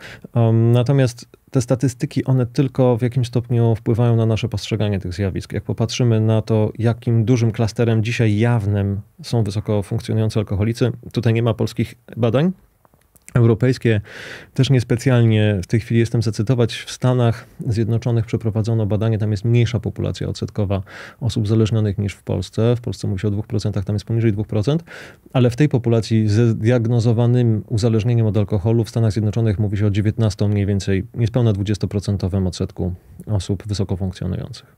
Natomiast te statystyki, one tylko w jakimś stopniu wpływają na nasze postrzeganie tych zjawisk. Jak popatrzymy na to, jakim dużym klasterem dzisiaj jawnym są wysoko funkcjonujące alkoholicy, tutaj nie ma polskich badań, europejskie też niespecjalnie w tej chwili jestem zacytować. W Stanach Zjednoczonych przeprowadzono badanie, tam jest mniejsza populacja odsetkowa osób zależnionych niż w Polsce. W Polsce mówi się o 2%, tam jest poniżej 2%, ale w tej populacji z zdiagnozowanym uzależnieniem od alkoholu w Stanach Zjednoczonych mówi się o 19 mniej więcej, niespełna 20% odsetku osób wysoko funkcjonujących.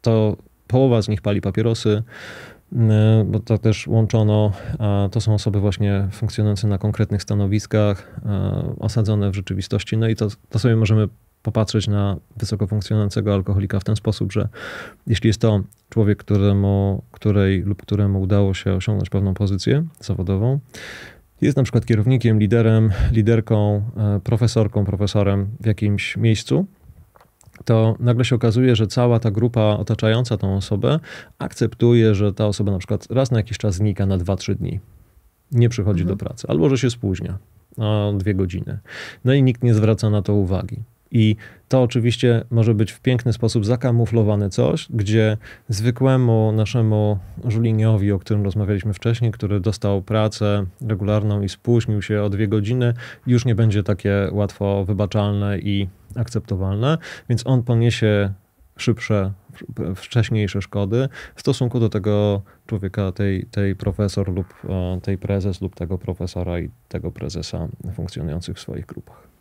To połowa z nich pali papierosy, E, bo to też łączono, to są osoby właśnie funkcjonujące na konkretnych stanowiskach, e, osadzone w rzeczywistości. No i to, to sobie możemy popatrzeć na wysoko funkcjonującego alkoholika w ten sposób, że jeśli jest to człowiek, któremu, której lub któremu udało się osiągnąć pewną pozycję zawodową, jest na przykład kierownikiem, liderem, liderką, e, profesorką, profesorem w jakimś miejscu, to nagle się okazuje, że cała ta grupa otaczająca tą osobę akceptuje, że ta osoba na przykład raz na jakiś czas znika na 2-3 dni, nie przychodzi mhm. do pracy, albo że się spóźnia na dwie godziny. No i nikt nie zwraca na to uwagi. I to oczywiście może być w piękny sposób zakamuflowane coś, gdzie zwykłemu naszemu żuliniowi, o którym rozmawialiśmy wcześniej, który dostał pracę regularną i spóźnił się o dwie godziny, już nie będzie takie łatwo wybaczalne i akceptowalne, więc on poniesie szybsze, wcześniejsze szkody w stosunku do tego człowieka, tej, tej profesor lub e, tej prezes lub tego profesora i tego prezesa funkcjonujących w swoich grupach.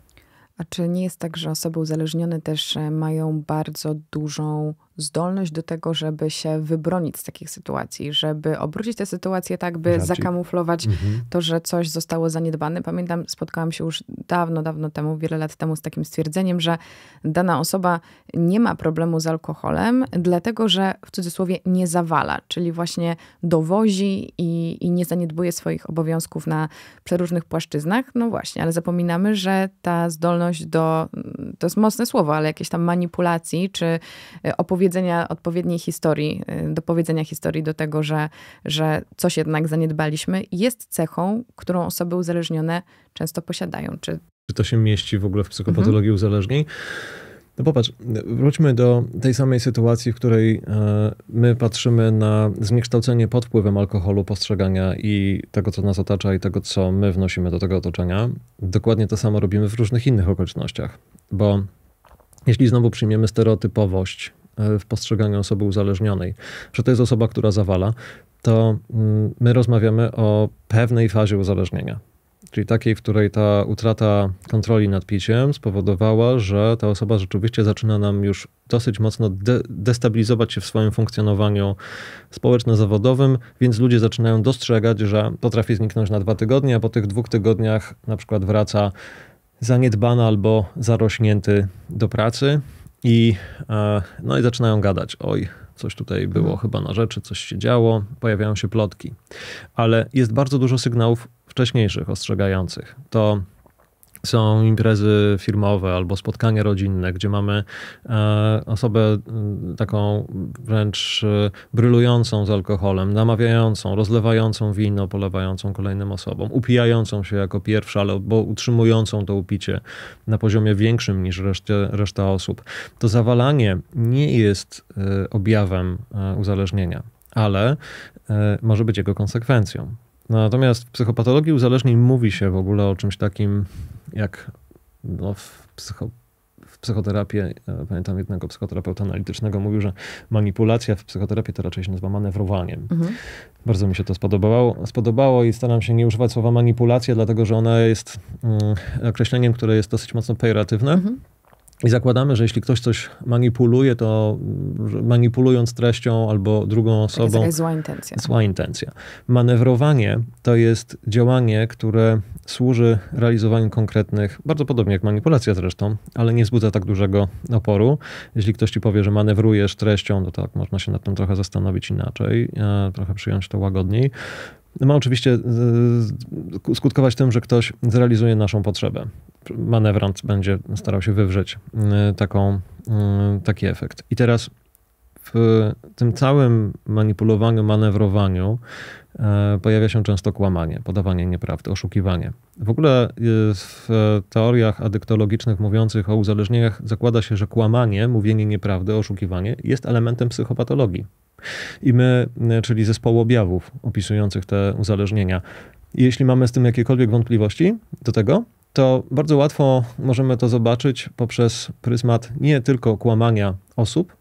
A czy nie jest tak, że osoby uzależnione też e, mają bardzo dużą zdolność do tego, żeby się wybronić z takich sytuacji, żeby obrócić tę sytuację tak, by Raczej. zakamuflować mhm. to, że coś zostało zaniedbane. Pamiętam, spotkałam się już dawno, dawno temu, wiele lat temu z takim stwierdzeniem, że dana osoba nie ma problemu z alkoholem, dlatego że w cudzysłowie nie zawala, czyli właśnie dowozi i, i nie zaniedbuje swoich obowiązków na przeróżnych płaszczyznach. No właśnie, ale zapominamy, że ta zdolność do, to jest mocne słowo, ale jakieś tam manipulacji czy e, opowiedzi, opowiedzenia odpowiedniej historii, y, dopowiedzenia historii do tego, że, że coś jednak zaniedbaliśmy, jest cechą, którą osoby uzależnione często posiadają. Czy, Czy to się mieści w ogóle w psychopatologii mhm. uzależnień? No popatrz, wróćmy do tej samej sytuacji, w której e, my patrzymy na zniekształcenie pod wpływem alkoholu, postrzegania i tego, co nas otacza, i tego, co my wnosimy do tego otoczenia. Dokładnie to samo robimy w różnych innych okolicznościach, bo jeśli znowu przyjmiemy stereotypowość E, w postrzeganiu osoby uzależnionej, że to jest osoba, która zawala, to mm, my rozmawiamy o pewnej fazie uzależnienia. Czyli takiej, w której ta utrata kontroli nad piciem spowodowała, że ta osoba rzeczywiście zaczyna nam już dosyć mocno de destabilizować się w swoim funkcjonowaniu społeczno-zawodowym, więc ludzie zaczynają dostrzegać, że potrafi zniknąć na dwa tygodnie, a po tych dwóch tygodniach na przykład wraca zaniedbany albo zarośnięty do pracy, i, e, no i zaczynają gadać. Oj, coś tutaj było mhm. chyba na rzeczy, coś się działo, pojawiają się plotki. Ale jest bardzo dużo sygnałów wcześniejszych, ostrzegających. To są imprezy firmowe albo spotkania rodzinne, gdzie mamy e, osobę e, taką wręcz e, brylującą z alkoholem, namawiającą, rozlewającą wino, polewającą kolejnym osobom, upijającą się jako pierwsza, ale bo utrzymującą to upicie na poziomie większym niż reszcie, reszta osób. To zawalanie nie jest objawem uzależnienia ale może być jego konsekwencją. Natomiast w psychopatologii uzależnień mówi się w ogóle o czymś takim jak no, w, psycho, w psychoterapii. E, pamiętam jednego psychoterapeuta analitycznego mówił, że manipulacja w psychoterapii to raczej się nazywa manewrowaniem. Mhm. Bardzo mi się to spodobało, spodobało i staram się nie używać słowa manipulacja, dlatego że ona jest mm, określeniem, które jest dosyć mocno pejoratywne. Mhm i zakładamy, że jeśli ktoś coś manipuluje, to mm, manipulując treścią albo drugą osobą. To jest zła intencja. Zła intencja. Manewrowanie to jest działanie, które służy realizowaniu konkretnych, bardzo podobnie jak manipulacja zresztą, ale nie wzbudza tak dużego oporu. Jeśli ktoś ci powie, że manewrujesz treścią, to tak, można się nad tym trochę zastanowić inaczej, e, trochę przyjąć to łagodniej. No, ma oczywiście e, skutkować tym, że ktoś zrealizuje naszą potrzebę. Manewrant będzie starał się wywrzeć e, taką, e, taki efekt. I teraz w tym całym manipulowaniu, manewrowaniu pojawia się często kłamanie, podawanie nieprawdy, oszukiwanie. W ogóle w teoriach adyktologicznych mówiących o uzależnieniach zakłada się, że kłamanie, mówienie nieprawdy, oszukiwanie jest elementem psychopatologii. I my, e, czyli zespołu objawów opisujących te uzależnienia. Jeśli mamy z tym jakiekolwiek wątpliwości do tego, to bardzo łatwo możemy to zobaczyć poprzez pryzmat nie tylko kłamania osób,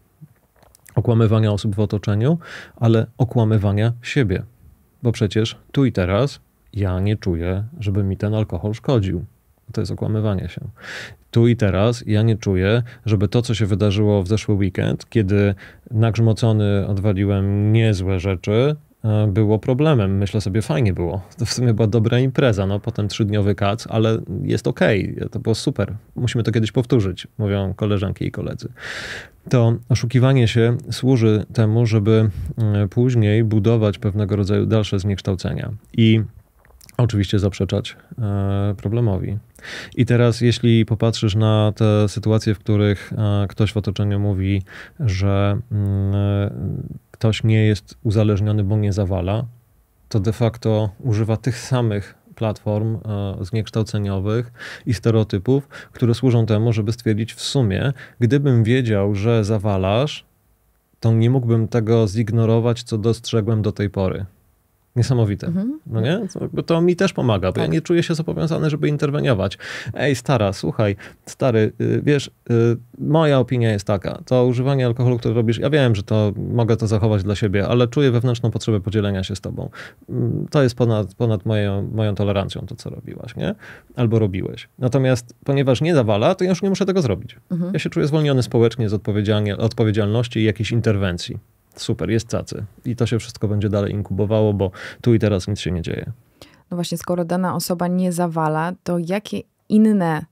okłamywania osób w otoczeniu, ale okłamywania siebie. Bo przecież tu i teraz ja nie czuję, żeby mi ten alkohol szkodził. To jest okłamywanie się. Tu i teraz ja nie czuję, żeby to, co się wydarzyło w zeszły weekend, kiedy nagrzmocony odwaliłem niezłe rzeczy, e, było problemem. Myślę sobie, fajnie było. To w sumie była dobra impreza, no potem trzydniowy kac, ale jest okej, okay. to było super. Musimy to kiedyś powtórzyć, mówią koleżanki i koledzy. To oszukiwanie się służy temu, żeby e, później budować pewnego rodzaju dalsze zniekształcenia. I oczywiście zaprzeczać e, problemowi. I teraz, jeśli popatrzysz na te sytuacje, w których e, ktoś w otoczeniu mówi, że mm, ktoś nie jest uzależniony, bo nie zawala, to de facto używa tych samych platform e, zniekształceniowych i stereotypów, które służą temu, żeby stwierdzić w sumie, gdybym wiedział, że zawalasz, to nie mógłbym tego zignorować, co dostrzegłem do tej pory. Niesamowite. Mhm. No nie? To, to, mi też pomaga, bo tak. ja nie czuję się zobowiązany, żeby interweniować. Ej, stara, słuchaj, stary, y, wiesz, y, moja opinia jest taka, to używanie alkoholu, który robisz, ja wiem, że to mogę to zachować dla siebie, ale czuję wewnętrzną potrzebę podzielenia się z tobą. Mm, to jest ponad, ponad moją, moją tolerancją, to co robiłaś, nie? Albo robiłeś. Natomiast ponieważ nie zawala, to ja już nie muszę tego zrobić. Mhm. Ja się czuję zwolniony społecznie z odpowiedzialności i jakiejś interwencji super, jest cacy. I to się wszystko będzie dalej inkubowało, bo tu i teraz nic się nie dzieje. No właśnie, skoro dana osoba nie zawala, to jakie inne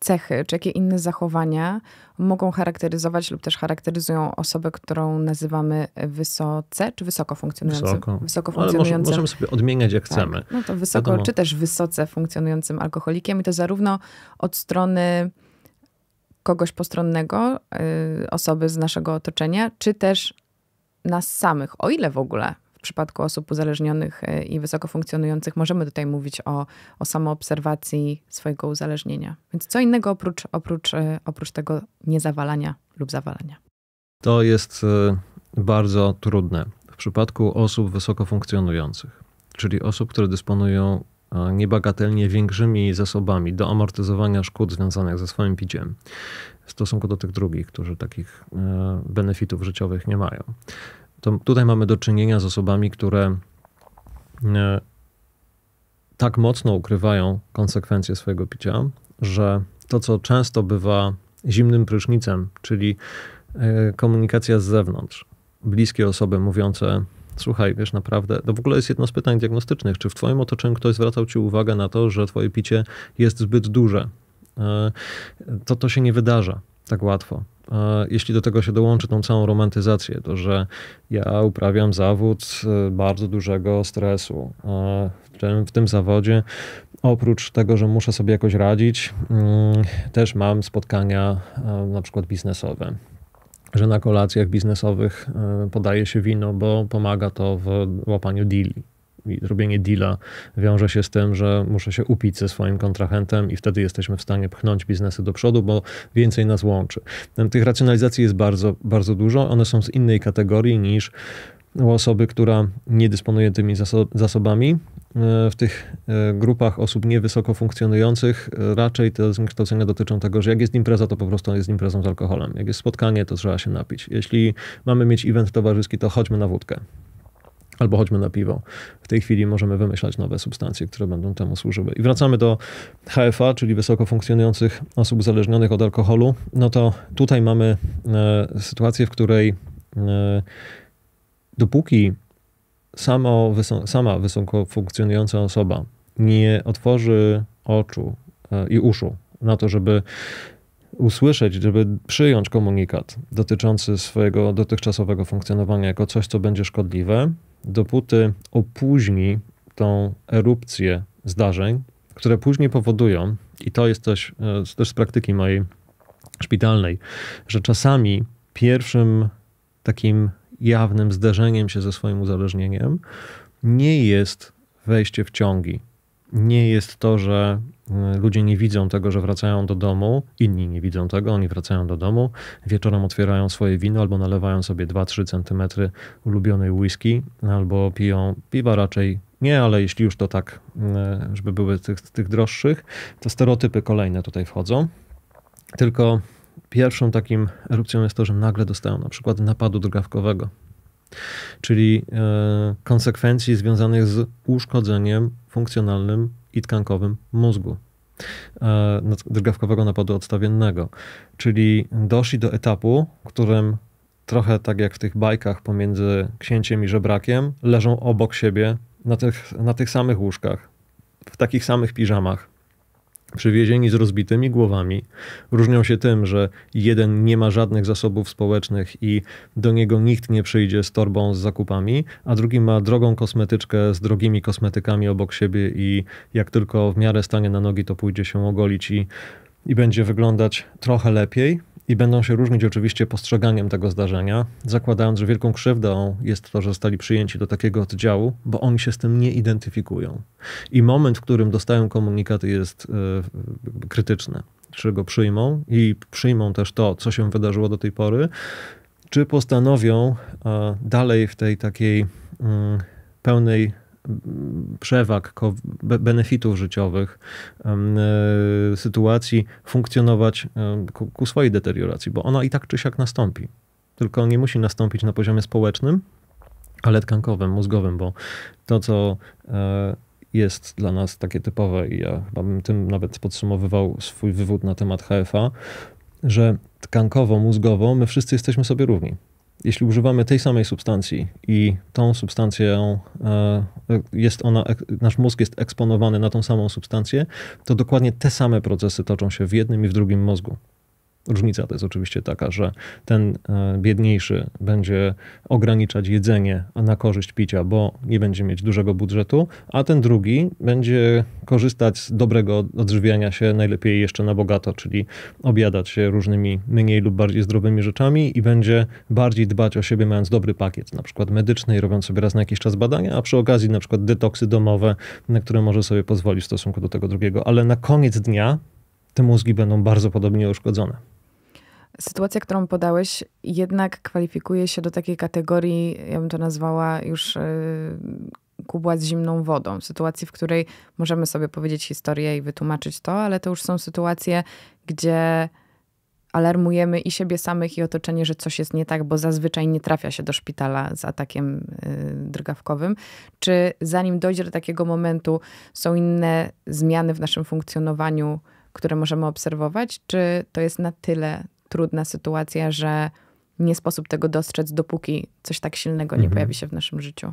cechy, czy jakie inne zachowania mogą charakteryzować lub też charakteryzują osobę, którą nazywamy wysoce czy wysoko funkcjonującym? Wysoko. wysoko funkcjonującym. Ale możemy sobie odmieniać jak tak. chcemy. No to wysoko Wiadomo. czy też wysoce funkcjonującym alkoholikiem i to zarówno od strony kogoś postronnego, y, osoby z naszego otoczenia, czy też nas samych, o ile w ogóle w przypadku osób uzależnionych e, i wysoko funkcjonujących możemy tutaj mówić o, o samoobserwacji swojego uzależnienia. Więc co innego oprócz, oprócz, e, oprócz tego niezawalania lub zawalania? To jest e, bardzo trudne w przypadku osób wysoko funkcjonujących, czyli osób, które dysponują niebagatelnie większymi zasobami do amortyzowania szkód związanych ze swoim piciem w stosunku do tych drugich, którzy takich e, benefitów życiowych nie mają. To tutaj mamy do czynienia z osobami, które e, tak mocno ukrywają konsekwencje swojego picia, że to, co często bywa zimnym prysznicem, czyli e, komunikacja z zewnątrz, bliskie osoby mówiące słuchaj, wiesz, naprawdę, to w ogóle jest jedno z pytań diagnostycznych, czy w twoim otoczeniu ktoś zwracał ci uwagę na to, że twoje picie jest zbyt duże? E, to to się nie wydarza tak łatwo. E, jeśli do tego się dołączy tą całą romantyzację, to że ja uprawiam zawód bardzo dużego stresu. E, w tym, w tym zawodzie, oprócz tego, że muszę sobie jakoś radzić, mm, też mam spotkania na przykład biznesowe że na kolacjach biznesowych e, podaje się wino, bo pomaga to w łapaniu deali. I robienie deala wiąże się z tym, że muszę się upić ze swoim kontrahentem i wtedy jesteśmy w stanie pchnąć biznesy do przodu, bo więcej nas łączy. Tych racjonalizacji jest bardzo, bardzo dużo. One są z innej kategorii niż u osoby, która nie dysponuje tymi zasobami. E, w tych e, grupach osób niewysoko funkcjonujących e, raczej te zniekształcenia dotyczą tego, że jak jest impreza, to po prostu jest imprezą z alkoholem. Jak jest spotkanie, to trzeba się napić. Jeśli mamy mieć event towarzyski, to chodźmy na wódkę. Albo chodźmy na piwo. W tej chwili możemy wymyślać nowe substancje, które będą temu służyły. I wracamy do HFA, czyli wysoko funkcjonujących osób uzależnionych od alkoholu. No to tutaj mamy sytuację, w której dopóki samo, sama wysoko funkcjonująca osoba nie otworzy oczu e, i uszu na to, żeby usłyszeć, żeby przyjąć komunikat dotyczący swojego dotychczasowego funkcjonowania jako coś, co będzie szkodliwe, dopóty opóźni tą erupcję zdarzeń, które później powodują, i to jest coś e, też z praktyki mojej szpitalnej, że czasami pierwszym takim jawnym zderzeniem się ze swoim uzależnieniem, nie jest wejście w ciągi. Nie jest to, że e, ludzie nie widzą tego, że wracają do domu, inni nie widzą tego, oni wracają do domu, wieczorem otwierają swoje wino albo nalewają sobie 2-3 centymetry ulubionej whisky, albo piją piwa raczej nie, ale jeśli już to tak, e, żeby były tych, tych droższych, to stereotypy kolejne tutaj wchodzą. Tylko pierwszą takim erupcją jest to, że nagle dostają na przykład napadu drgawkowego, czyli e, konsekwencji związanych z uszkodzeniem funkcjonalnym i tkankowym mózgu e, drgawkowego napadu odstawiennego. Czyli doszli do etapu, w którym trochę tak jak w tych bajkach pomiędzy księciem i żebrakiem, leżą obok siebie na tych, na tych samych łóżkach, w takich samych piżamach przywiezieni z rozbitymi głowami. Różnią się tym, że jeden nie ma żadnych zasobów społecznych i do niego nikt nie przyjdzie z torbą z zakupami, a drugi ma drogą kosmetyczkę z drogimi kosmetykami obok siebie i jak tylko w miarę stanie na nogi, to pójdzie się ogolić i, i będzie wyglądać trochę lepiej, i będą się różnić oczywiście postrzeganiem tego zdarzenia, zakładając, że wielką krzywdą jest to, że zostali przyjęci do takiego oddziału, bo oni się z tym nie identyfikują. I moment, w którym dostają komunikat jest yy, krytyczny. Czy go przyjmą i przyjmą też to, co się wydarzyło do tej pory, czy postanowią e, dalej w tej takiej mm, pełnej przewag, benefitów życiowych, e, sytuacji funkcjonować e, ku swojej deterioracji, bo ona i tak czy siak nastąpi. Tylko nie musi nastąpić na poziomie społecznym, ale tkankowym, mózgowym, bo to, co e, jest dla nas takie typowe i ja chyba bym tym nawet podsumowywał swój wywód na temat HFA, że tkankowo, mózgowo my wszyscy jesteśmy sobie równi jeśli używamy tej samej substancji i tą substancję e, jest ona, nasz mózg jest eksponowany na tą samą substancję, to dokładnie te same procesy toczą się w jednym i w drugim mózgu. Różnica to jest oczywiście taka, że ten e, biedniejszy będzie ograniczać jedzenie na korzyść picia, bo nie będzie mieć dużego budżetu, a ten drugi będzie korzystać z dobrego odżywiania się, najlepiej jeszcze na bogato, czyli obiadać się różnymi mniej lub bardziej zdrowymi rzeczami i będzie bardziej dbać o siebie, mając dobry pakiet, na przykład medyczny i robiąc sobie raz na jakiś czas badania, a przy okazji na przykład detoksy domowe, na które może sobie pozwolić w stosunku do tego drugiego. Ale na koniec dnia te mózgi będą bardzo podobnie uszkodzone. Sytuacja, którą podałeś, jednak kwalifikuje się do takiej kategorii, ja bym to nazwała już e, kubła z zimną wodą. Sytuacji, w której możemy sobie powiedzieć historię i wytłumaczyć to, ale to już są sytuacje, gdzie alarmujemy i siebie samych, i otoczenie, że coś jest nie tak, bo zazwyczaj nie trafia się do szpitala z atakiem e, drgawkowym. Czy zanim dojdzie do takiego momentu, są inne zmiany w naszym funkcjonowaniu, które możemy obserwować? Czy to jest na tyle trudna sytuacja, że nie sposób tego dostrzec, dopóki coś tak silnego nie mhm. pojawi się w naszym życiu.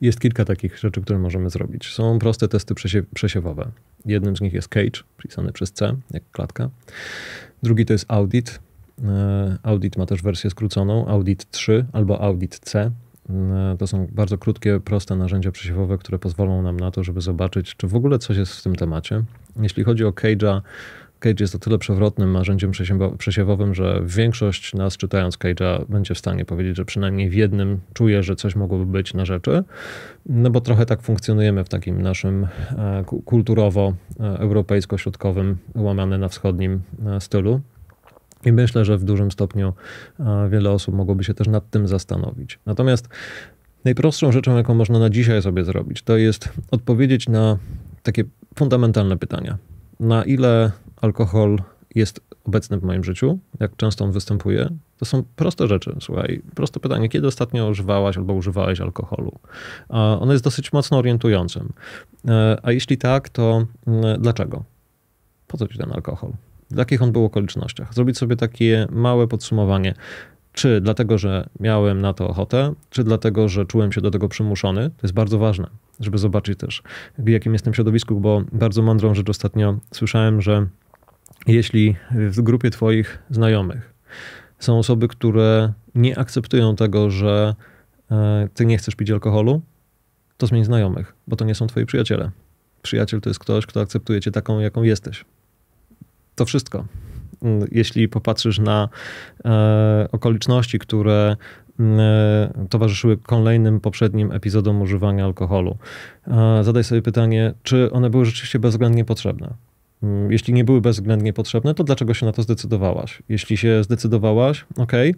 Jest kilka takich rzeczy, które możemy zrobić. Są proste testy przesiewowe. Jednym z nich jest cage, pisany przez C, jak klatka. Drugi to jest audit. E, audit ma też wersję skróconą, audit 3 albo audit C. E, to są bardzo krótkie, proste narzędzia przesiewowe, które pozwolą nam na to, żeby zobaczyć, czy w ogóle coś jest w tym temacie. Jeśli chodzi o Cage'a, Cage jest o tyle przewrotnym narzędziem przesiewowym, że większość nas czytając Cage'a będzie w stanie powiedzieć, że przynajmniej w jednym czuje, że coś mogłoby być na rzeczy, no bo trochę tak funkcjonujemy w takim naszym e, kulturowo europejsko-środkowym, łamane na wschodnim e, stylu. I myślę, że w dużym stopniu e, wiele osób mogłoby się też nad tym zastanowić. Natomiast najprostszą rzeczą, jaką można na dzisiaj sobie zrobić, to jest odpowiedzieć na takie fundamentalne pytania. Na ile alkohol jest obecny w moim życiu, jak często on występuje, to są proste rzeczy. Słuchaj, proste pytanie, kiedy ostatnio używałaś albo używałeś alkoholu? Ono jest dosyć mocno orientującym. E, a jeśli tak, to mm, dlaczego? Po co ci ten alkohol? W jakich on był okolicznościach? Zrobić sobie takie małe podsumowanie. Czy dlatego, że miałem na to ochotę, czy dlatego, że czułem się do tego przymuszony? To jest bardzo ważne, żeby zobaczyć też, w jakim jestem środowisku, bo bardzo mądrą rzecz ostatnio słyszałem, że jeśli w grupie Twoich znajomych są osoby, które nie akceptują tego, że e, Ty nie chcesz pić alkoholu, to zmień znajomych, bo to nie są Twoi przyjaciele. Przyjaciel to jest ktoś, kto akceptuje Cię taką, jaką jesteś. To wszystko. Mm, jeśli popatrzysz na e, okoliczności, które mm, e, towarzyszyły kolejnym poprzednim epizodom używania alkoholu. Zadaj sobie pytanie, czy one były rzeczywiście bezwzględnie potrzebne. Mm, jeśli nie były bezwzględnie potrzebne, to dlaczego się na to zdecydowałaś? Jeśli się zdecydowałaś, ok, e,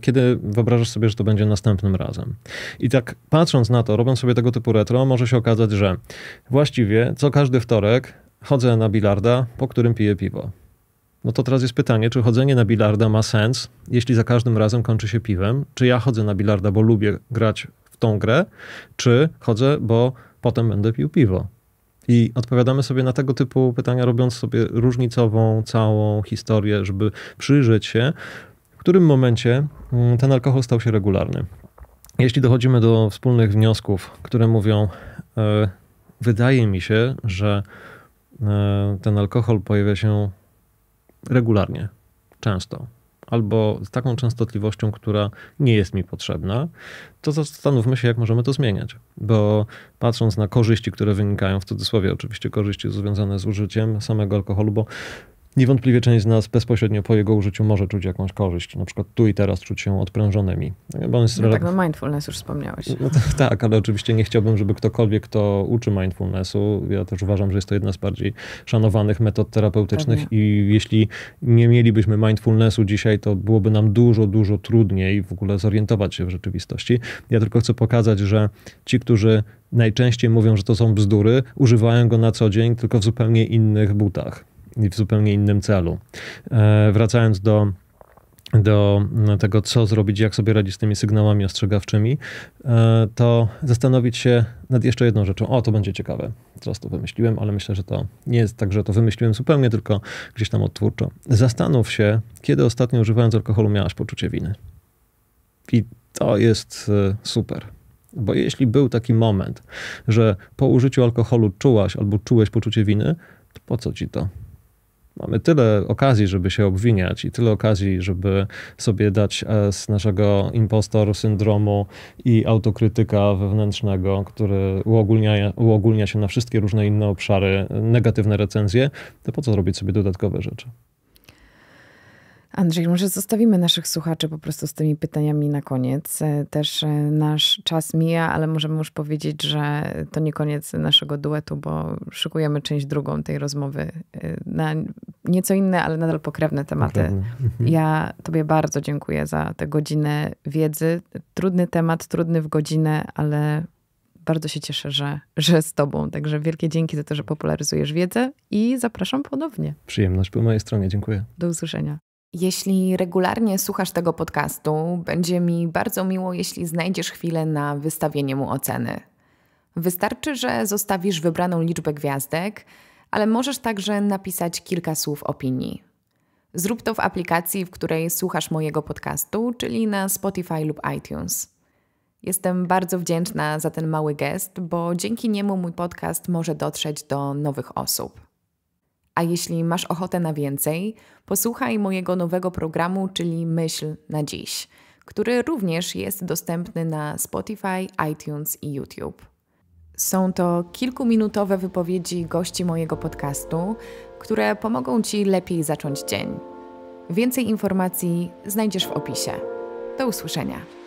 kiedy wyobrażasz sobie, że to będzie następnym razem? I tak patrząc na to, robiąc sobie tego typu retro, może się okazać, że właściwie co każdy wtorek chodzę na bilarda, po którym piję piwo. No to teraz jest pytanie, czy chodzenie na bilarda ma sens, jeśli za każdym razem kończy się piwem? Czy ja chodzę na bilarda, bo lubię grać w tą grę, czy chodzę, bo potem będę pił piwo? I odpowiadamy sobie na tego typu pytania, robiąc sobie różnicową całą historię, żeby przyjrzeć się, w którym momencie mm, ten alkohol stał się regularny. Jeśli dochodzimy do wspólnych wniosków, które mówią, e, wydaje mi się, że e, ten alkohol pojawia się regularnie, często albo z taką częstotliwością, która nie jest mi potrzebna, to zastanówmy się, jak możemy to zmieniać. Bo patrząc na korzyści, które wynikają, w cudzysłowie oczywiście korzyści związane z użyciem samego alkoholu, bo niewątpliwie część z nas bezpośrednio po jego użyciu może czuć jakąś korzyść, na przykład tu i teraz czuć się odprężonymi. No bo jest no tak, no mindfulness już wspomniałeś. No to, <laughs> tak, ale oczywiście nie chciałbym, żeby ktokolwiek, kto uczy mindfulnessu, ja też uważam, że jest to jedna z bardziej szanowanych metod terapeutycznych i jeśli nie mielibyśmy mindfulnessu dzisiaj, to byłoby nam dużo, dużo trudniej w ogóle zorientować się w rzeczywistości. Ja tylko chcę pokazać, że ci, którzy najczęściej mówią, że to są bzdury, używają go na co dzień, tylko w zupełnie innych butach i w zupełnie innym celu. E, wracając do do no, tego, co zrobić, jak sobie radzić z tymi sygnałami ostrzegawczymi, e, to zastanowić się nad jeszcze jedną rzeczą. O, to będzie ciekawe. Teraz to wymyśliłem, ale myślę, że to nie jest tak, że to wymyśliłem zupełnie, tylko gdzieś tam odtwórczo. Zastanów się, kiedy ostatnio używając alkoholu miałaś poczucie winy. I to jest e, super. Bo jeśli był taki moment, że po użyciu alkoholu czułaś albo czułeś poczucie winy, to po co ci to? Mamy tyle okazji, żeby się obwiniać i tyle okazji, żeby sobie dać z naszego impostor syndromu i autokrytyka wewnętrznego, który uogólnia, uogólnia się na wszystkie różne inne obszary, negatywne recenzje, to po co robić sobie dodatkowe rzeczy? Andrzej, może zostawimy naszych słuchaczy po prostu z tymi pytaniami na koniec. E, też e, nasz czas mija, ale możemy już powiedzieć, że to nie koniec naszego duetu, bo szykujemy część drugą tej rozmowy e, na nieco inne, ale nadal pokrewne tematy. Pokrewne. <laughs> Ja Tobie bardzo dziękuję za tę godzinę wiedzy. Trudny temat, trudny w godzinę, ale bardzo się cieszę, że, że z Tobą. Także wielkie dzięki za to, że popularyzujesz wiedzę i zapraszam ponownie. Przyjemność po mojej stronie. Dziękuję. Do usłyszenia. Jeśli regularnie słuchasz tego podcastu, będzie mi bardzo miło, jeśli znajdziesz chwilę na wystawienie mu oceny. Wystarczy, że zostawisz wybraną liczbę gwiazdek, ale możesz także napisać kilka słów opinii. Zrób to w aplikacji, w której słuchasz mojego podcastu, czyli na Spotify lub iTunes. Jestem bardzo wdzięczna za ten mały gest, bo dzięki niemu mój podcast może dotrzeć do nowych osób. A jeśli masz ochotę na więcej, posłuchaj mojego nowego programu, czyli Myśl na dziś, który również jest dostępny na Spotify, iTunes i YouTube. Są to kilkuminutowe wypowiedzi gości mojego podcastu, które pomogą Ci lepiej zacząć dzień. Więcej informacji znajdziesz w opisie. Do usłyszenia.